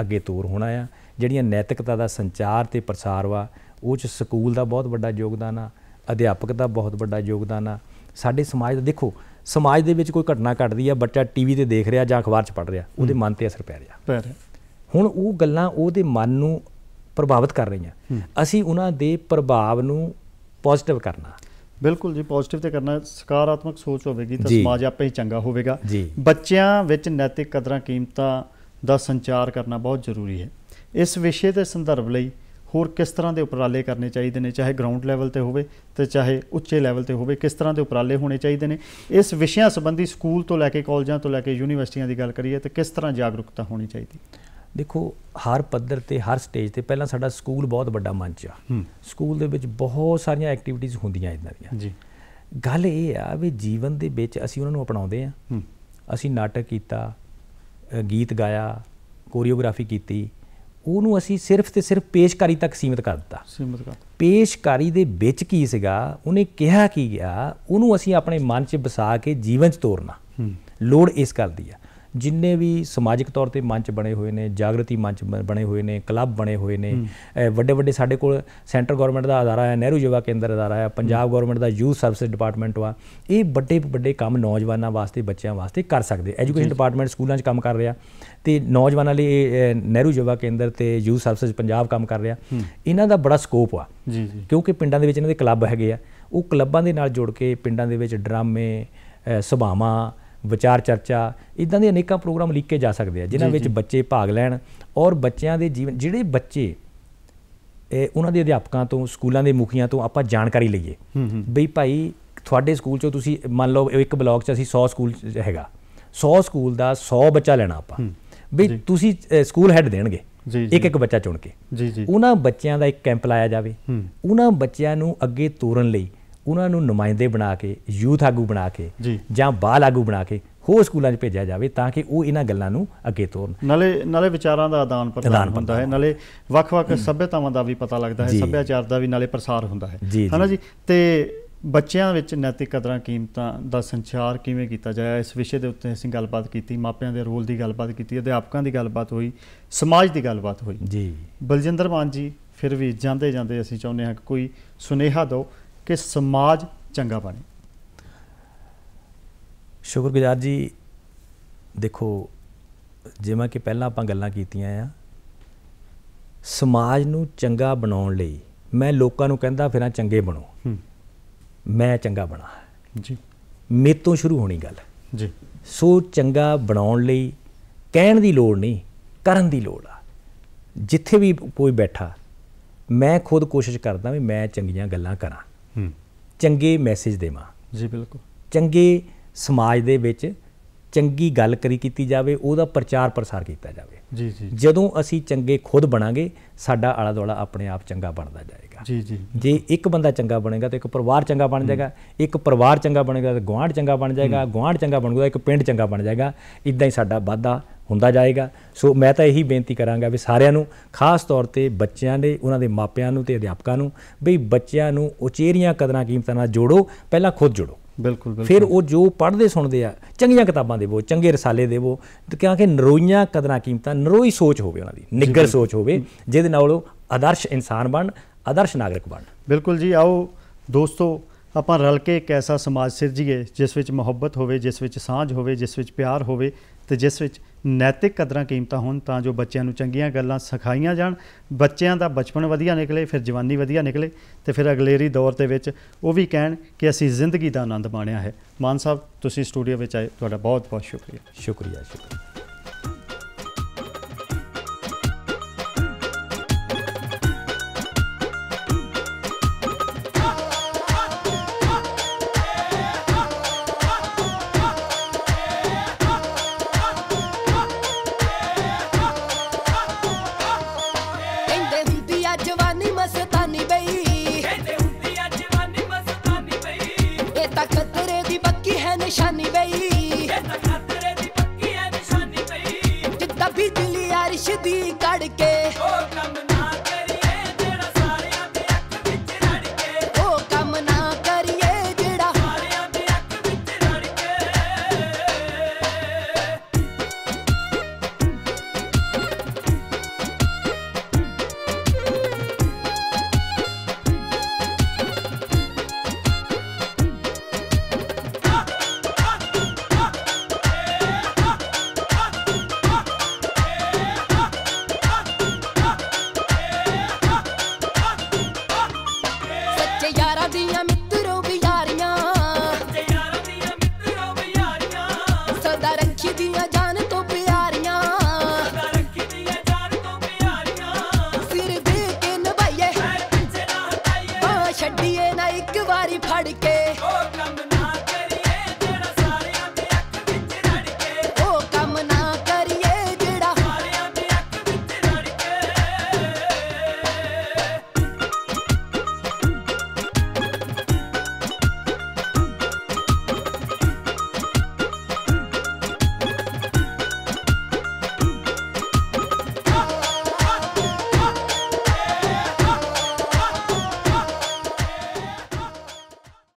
ਅੱਗੇ ਤੋਰ ਹੋਣਾ ਆ ਜਿਹੜੀਆਂ ਨੈਤਿਕਤਾ ਦਾ ਸੰਚਾਰ ਤੇ ਪ੍ਰਸਾਰ ਵਾ ਉਹ ਚ ਸਕੂਲ ਦਾ ਬਹੁਤ ਵੱਡਾ ਯੋਗਦਾਨ ਆ ਅਧਿਆਪਕ ਦਾ ਬਹੁਤ ਵੱਡਾ ਯੋਗਦਾਨ ਆ ਸਾਡੇ ਸਮਾਜ ਦਾ ਦੇਖੋ ਸਮਾਜ ਦੇ ਵਿੱਚ ਕੋਈ ਘਟਨਾ ਘਟਦੀ ਆ ਬੱਚਾ ਟੀਵੀ ਤੇ ਦੇਖ ਰਿਹਾ ਜਾਂ ਅਖਬਾਰ 'ਚ ਪੜ੍ਹ ਰਿਹਾ ਉਹਦੇ ਮਨ ਤੇ ਅਸਰ ਪੈ ਰਿਹਾ ਪੈ ਰਿਹਾ ਹੁਣ ਉਹ ਗੱਲਾਂ ਉਹਦੇ ਮਨ ਨੂੰ ਪ੍ਰਭਾਵਿਤ ਕਰ ਰਹੀਆਂ ਅਸੀਂ ਉਹਨਾਂ ਦੇ ਪ੍ਰਭਾਵ ਨੂੰ ਪੋਜ਼ਿਟਿਵ ਕਰਨਾ ਬਿਲਕੁਲ ਜੀ ਪੋਜ਼ਿਟਿਵ ਤੇ ਕਰਨਾ ਸਕਾਰਾਤਮਕ ਸੋਚ ਹੋਵੇਗੀ ਤਾਂ ਸਮਾਜ ਆਪੇ ਹੀ ਚੰਗਾ ਹੋਵੇਗਾ ਬੱਚਿਆਂ ਵਿੱਚ ਨੈਤਿਕ ਕਦਰਾਂ ਕੀਮਤਾਂ ਦਾ ਸੰਚਾਰ ਕਰਨਾ ਬਹੁਤ ਜ਼ਰੂਰੀ ਹੈ ਇਸ ਵਿਸ਼ੇ ਦੇ ਸੰਦਰਭ ਲਈ ਹੋਰ ਕਿਸ ਤਰ੍ਹਾਂ ਦੇ ਉਪਰਾਲੇ ਕਰਨੇ ਚਾਹੀਦੇ ਨੇ ਚਾਹੇ ਗਰਾਊਂਡ ਲੈਵਲ ਤੇ ਹੋਵੇ ਤੇ ਚਾਹੇ ਉੱਚੇ ਲੈਵਲ ਤੇ ਹੋਵੇ ਕਿਸ ਤਰ੍ਹਾਂ ਦੇ ਉਪਰਾਲੇ ਹੋਣੇ ਚਾਹੀਦੇ ਨੇ ਇਸ ਵਿਸ਼ਿਆਂ ਸੰਬੰਧੀ ਸਕੂਲ ਤੋਂ ਲੈ ਕੇ ਕਾਲਜਾਂ ਤੋਂ ਲੈ ਕੇ ਯੂਨੀਵਰਸਿਟੀਆਂ ਦੀ ਗੱਲ ਕਰੀਏ ਤੇ ਕਿਸ ਤਰ੍ਹਾਂ ਜਾਗਰੂਕਤਾ ਹੋਣੀ ਚਾਹੀਦੀ ਦੇਖੋ ਹਰ ਪੱਧਰ ਤੇ ਹਰ ਸਟੇਜ ਤੇ ਪਹਿਲਾਂ ਸਾਡਾ ਸਕੂਲ ਬਹੁਤ ਵੱਡਾ ਮੰਚ ਆ ਸਕੂਲ ਦੇ ਵਿੱਚ ਬਹੁਤ ਸਾਰੀਆਂ ਐਕਟੀਵਿਟੀਆਂ ਹੁੰਦੀਆਂ ਇਦਾਂ ਦੀਆਂ ਜੀ ਗੱਲ ਇਹ ਆ ਵੀ ਜੀਵਨ ਦੇ ਵਿੱਚ ਅਸੀਂ ਉਹਨਾਂ ਨੂੰ ਅਪਣਾਉਂਦੇ ਆ ਅਸੀਂ ਨਾਟਕ ਕੀਤਾ ਗੀਤ ਗਾਇਆ ਕੋਰੀਓਗ੍ਰਾਫੀ ਕੀਤੀ ਉਹਨੂੰ ਅਸੀਂ ਸਿਰਫ ਤੇ ਸਿਰਫ ਪੇਸ਼ਕਾਰੀ ਤੱਕ ਸੀਮਿਤ ਕਰ ਦਿੱਤਾ ਸੀਮਿਤ ਕਰ ਪੇਸ਼ਕਾਰੀ ਦੇ ਵਿੱਚ ਕੀ ਸੀਗਾ ਉਹਨੇ ਕਿਹਾ ਕੀ ਗਿਆ ਉਹਨੂੰ ਅਸੀਂ ਆਪਣੇ ਮਨ 'ਚ ਵਸਾ ਕੇ ਜੀਵਨ 'ਚ ਤੋਰਨਾ ਲੋੜ ਇਸ ਕਰਦੀ ਆ ਜਿੰਨੇ ਵੀ ਸਮਾਜਿਕ ਤੌਰ ਤੇ ਮੰਚ ਬਣੇ ਹੋਏ ਨੇ ਜਾਗਰਤੀ ਮੰਚ ਬਣੇ ਹੋਏ ਨੇ ਕਲੱਬ ਬਣੇ ਹੋਏ ਨੇ ਵੱਡੇ ਵੱਡੇ ਸਾਡੇ ਕੋਲ ਸੈਂਟਰ ਗਵਰਨਮੈਂਟ ਦਾ ਅਦਾਰਾ ਹੈ ਨਹਿਰੂ ਯੁਵਾ ਕੇਂਦਰ ਅਦਾਰਾ ਹੈ ਪੰਜਾਬ ਗਵਰਨਮੈਂਟ ਦਾ ਯੂਥ ਸਰਵਿਸ ਡਿਪਾਰਟਮੈਂਟ ਵਾ ਇਹ ਵੱਡੇ ਵੱਡੇ ਕੰਮ ਨੌਜਵਾਨਾਂ ਵਾਸਤੇ ਬੱਚਿਆਂ ਵਾਸਤੇ ਕਰ ਸਕਦੇ ਐਜੂਕੇਸ਼ਨ ਡਿਪਾਰਟਮੈਂਟ ਸਕੂਲਾਂ 'ਚ ਕੰਮ ਕਰ ਰਿਹਾ ਤੇ ਨੌਜਵਾਨਾਂ ਲਈ ਨਹਿਰੂ ਯੁਵਾ ਕੇਂਦਰ ਤੇ ਯੂਥ ਸਰਵਿਸ ਪੰਜਾਬ ਕੰਮ ਕਰ ਰਿਹਾ ਇਹਨਾਂ ਦਾ ਬੜਾ ਸਕੋਪ ਆ ਜੀ ਜੀ ਕਿਉਂਕਿ ਪਿੰਡਾਂ ਦੇ ਵਿੱਚ ਇਹਨਾਂ ਦੇ ਕਲੱਬ ਹੈਗੇ ਆ ਉਹ ਕਲੱਬਾਂ ਦੇ ਨਾਲ ਜੁੜ ਕੇ ਪਿੰਡਾਂ ਦੇ ਵਿੱਚ ਡਰਾਮੇ ਸਭਾਵਾਂ ਵਿਚਾਰ ਚਰਚਾ ਇਦਾਂ ਦੇ ਅਨੇਕਾਂ ਪ੍ਰੋਗਰਾਮ ਕੇ ਜਾ ਸਕਦੇ ਆ ਜਿਨ੍ਹਾਂ ਵਿੱਚ ਬੱਚੇ ਭਾਗ ਲੈਣ ਔਰ ਬੱਚਿਆਂ ਦੇ ਜੀਵਨ ਜਿਹੜੇ ਬੱਚੇ ਇਹ ਉਹਨਾਂ ਦੇ ਅਧਿਆਪਕਾਂ ਤੋਂ ਸਕੂਲਾਂ ਦੇ ਮੁਖੀਆਂ ਤੋਂ ਆਪਾਂ ਜਾਣਕਾਰੀ ਲਈਏ ਬਈ ਭਾਈ ਤੁਹਾਡੇ ਸਕੂਲ ਚੋਂ ਤੁਸੀਂ ਮੰਨ ਲਓ ਇੱਕ ਬਲਾਕ 'ਚ ਅਸੀਂ 100 ਸਕੂਲ ਹੈਗਾ 100 ਸਕੂਲ ਦਾ 100 ਬੱਚਾ ਲੈਣਾ ਆਪਾਂ ਬਈ ਤੁਸੀਂ ਸਕੂਲ ਹੈੱਡ ਦੇਣਗੇ ਇੱਕ ਇੱਕ ਬੱਚਾ ਚੁਣ ਕੇ ਜੀ ਜੀ ਉਹਨਾਂ ਬੱਚਿਆਂ ਦਾ ਇੱਕ ਕੈਂਪ ਲਾਇਆ ਜਾਵੇ ਉਹਨਾਂ ਬੱਚਿਆਂ ਨੂੰ ਅੱਗੇ ਤੋਰਨ ਲਈ ਉਹਨਾਂ ਨੂੰ ਨੁਮਾਇੰਦੇ ਬਣਾ ਕੇ ਯੂਥ ਆਗੂ ਬਣਾ ਕੇ ਜਾਂ ਬਾਲ ਆਗੂ ਬਣਾ ਕੇ ਹੋਰ ਸਕੂਲਾਂ 'ਚ ਭੇਜਿਆ ਜਾਵੇ ਤਾਂ ਕਿ ਉਹ ਇਹਨਾਂ ਗੱਲਾਂ ਨੂੰ ਅੱਗੇ ਤੋਰਨ ਨਾਲੇ ਨਾਲੇ ਵਿਚਾਰਾਂ ਦਾ ਆਦਾਨ ਪ੍ਰਦਾਨ ਹੁੰਦਾ ਹੈ ਨਾਲੇ ਵੱਖ-ਵੱਖ ਸਭਿਆਤਾਵਾਂ ਦਾ ਵੀ ਪਤਾ ਲੱਗਦਾ ਹੈ ਸੱਭਿਆਚਾਰ ਦਾ ਵੀ ਨਾਲੇ ਪ੍ਰਸਾਰ ਹੁੰਦਾ ਹੈ ਹਨਾ ਜੀ ਤੇ ਬੱਚਿਆਂ ਵਿੱਚ ਨੈਤਿਕ ਕਦਰਾਂ ਕੀਮਤਾਂ ਦਾ ਸੰਚਾਰ ਕਿਵੇਂ ਕੀਤਾ ਜਾਏ ਇਸ ਵਿਸ਼ੇ ਦੇ ਉੱਤੇ ਅਸੀਂ ਗੱਲਬਾਤ ਕੀਤੀ ਮਾਪਿਆਂ ਦੇ ਰੋਲ ਦੀ ਗੱਲਬਾਤ ਕੀਤੀ ਅਧਿਆਪਕਾਂ ਦੀ ਗੱਲਬਾਤ ਹੋਈ ਸਮਾਜ ਦੀ ਗੱਲਬਾਤ ਹੋਈ ਜੀ ਬਲਜਿੰਦਰ ਮਾਨ ਜੀ ਫਿਰ ਵੀ ਜਾਂਦੇ ਜਾਂਦੇ ਅਸੀਂ ਚਾਹੁੰਦੇ ਹਾਂ ਕਿ ਕੋਈ ਸੁਨੇਹਾ ਦਿਓ ਕਿ ਸਮਾਜ ਚੰਗਾ ਬਣੇ ਸ਼ੁਕਰਗੁਜ਼ਾਰ ਜੀ ਦੇਖੋ ਜਿਵੇਂ ਕਿ ਪਹਿਲਾਂ ਆਪਾਂ ਗੱਲਾਂ ਕੀਤੀਆਂ ਆ ਸਮਾਜ ਨੂੰ ਚੰਗਾ ਬਣਾਉਣ ਲਈ ਮੈਂ ਲੋਕਾਂ ਨੂੰ ਕਹਿੰਦਾ ਫਿਰਾਂ ਚੰਗੇ ਬਣੋ ਮੈਂ ਚੰਗਾ ਬਣਾ ਜੀ ਮੇਰੇ ਤੋਂ ਸ਼ੁਰੂ ਹੋਣੀ ਗੱਲ ਜੀ ਸੋ ਚੰਗਾ ਬਣਾਉਣ ਲਈ ਕਹਿਣ ਦੀ ਲੋੜ ਨਹੀਂ ਕਰਨ ਦੀ ਲੋੜ ਆ ਜਿੱਥੇ ਵੀ ਕੋਈ ਬੈਠਾ ਮੈਂ ਖੁਦ ਕੋਸ਼ਿਸ਼ ਕਰਦਾ ਵੀ ਮੈਂ ਚੰਗੀਆਂ ਗੱਲਾਂ ਕਰਾਂ ਚੰਗੇ ਮੈਸੇਜ ਦੇਵਾਂ ਜੀ ਬਿਲਕੁਲ ਚੰਗੇ ਸਮਾਜ ਦੇ ਵਿੱਚ ਚੰਗੀ ਗੱਲ ਕਰੀ ਕੀਤੀ ਜਾਵੇ ਉਹਦਾ ਪ੍ਰਚਾਰ ਪ੍ਰਸਾਰ ਕੀਤਾ ਜਾਵੇ ਜੀ ਜੀ ਜਦੋਂ ਅਸੀਂ ਚੰਗੇ ਖੁਦ ਬਣਾਂਗੇ ਸਾਡਾ ਆਲਾ ਦੁਆਲਾ ਆਪਣੇ ਆਪ ਚੰਗਾ ਬਣਦਾ ਜਾਏਗਾ ਜੀ ਜੀ ਜੇ ਇੱਕ ਬੰਦਾ ਚੰਗਾ ਬਣੇਗਾ ਤਾਂ ਇੱਕ ਪਰਿਵਾਰ ਚੰਗਾ ਬਣ ਜਾਏਗਾ ਇੱਕ ਪਰਿਵਾਰ ਚੰਗਾ ਬਣੇਗਾ ਤਾਂ ਗੁਆਂਢ ਚੰਗਾ ਬਣ ਜਾਏਗਾ ਗੁਆਂਢ ਚੰਗਾ ਬਣੂਗਾ ਇੱਕ ਪਿੰਡ ਚੰਗਾ ਬਣ ਜਾਏਗਾ ਇਦਾਂ ਹੀ ਸਾਡਾ ਵਾਧਾ ਹੁੰਦਾ ਜਾਏਗਾ ਸੋ ਮੈਂ ਤਾਂ ਇਹੀ ਬੇਨਤੀ ਕਰਾਂਗਾ ਵੀ ਸਾਰਿਆਂ ਨੂੰ ਖਾਸ ਤੌਰ ਤੇ ਬੱਚਿਆਂ ਦੇ ਉਹਨਾਂ ਦੇ ਮਾਪਿਆਂ ਨੂੰ ਤੇ ਅਧਿਆਪਕਾਂ ਨੂੰ ਵੀ ਬੱਚਿਆਂ ਨੂੰ ਉਚੇਰੀਆਂ ਕਦਰਾਂ ਕੀਮਤਾਂ ਨਾਲ ਜੋੜੋ ਪਹਿਲਾਂ ਖੁਦ ਜੋੜੋ ਬਿਲਕੁਲ ਬਿਲਕੁਲ ਫਿਰ ਉਹ ਜੋ ਪੜ੍ਹਦੇ ਸੁਣਦੇ ਆ ਚੰਗੀਆਂ ਕਿਤਾਬਾਂ ਦੇਵੋ ਚੰਗੇ ਰਸਾਲੇ ਦੇਵੋ ਕਿਉਂਕਿ ਨਰੋਈਆਂ ਕਦਰਾਂ ਕੀਮਤਾਂ ਨਰੋਈ ਸੋਚ ਹੋਵੇ ਉਹਨਾਂ ਦੀ ਨਿੱਗਰ ਸੋਚ ਹੋਵੇ ਜਿਹਦੇ ਨਾਲ ਉਹ ਆਦਰਸ਼ ਇਨਸਾਨ ਬਣ ਆਦਰਸ਼ ਨਾਗਰਿਕ ਬਣ ਬਿਲਕੁਲ ਜੀ ਆਓ ਦੋਸਤੋ ਆਪਾਂ ਰਲ ਕੇ ਇੱਕ ਐਸਾ ਸਮਾਜ ਸਿਰਜੀਏ ਜਿਸ ਵਿੱਚ ਮੁਹੱਬਤ ਹੋਵੇ ਜਿਸ ਵਿੱਚ ਸਾਂਝ ਹੋਵੇ ਜਿਸ ਵਿੱਚ ਪਿਆਰ ਹੋਵੇ ਤੇ ਜਿਸ ਵਿੱਚ ਨੈਤਿਕ ਕਦਰਾਂ ਕੀਮਤਾਂ ਹੋਣ ਤਾਂ ਜੋ ਬੱਚਿਆਂ ਨੂੰ ਚੰਗੀਆਂ ਗੱਲਾਂ ਸਿਖਾਈਆਂ ਜਾਣ ਬੱਚਿਆਂ ਦਾ ਬਚਪਨ ਵਧੀਆ ਨਿਕਲੇ ਫਿਰ ਜਵਾਨੀ ਵਧੀਆ ਨਿਕਲੇ ਤੇ ਫਿਰ ਅਗਲੇਰੀ ਦੌਰ ਦੇ ਵਿੱਚ ਉਹ ਵੀ ਕਹਿਣ ਕਿ ਅਸੀਂ ਜ਼ਿੰਦਗੀ ਦਾ ਆਨੰਦ ਮਾਣਿਆ ਹੈ ਮਾਨ ਸਾਹਿਬ ਤੁਸੀਂ ਸਟੂਡੀਓ ਵਿੱਚ ਆਏ ਤੁਹਾਡਾ ਬਹੁਤ ਬਹੁਤ ਸ਼ੁਕਰੀਆ ਸ਼ੁਕਰੀਆ ਸ਼ੁਕਰੀਆ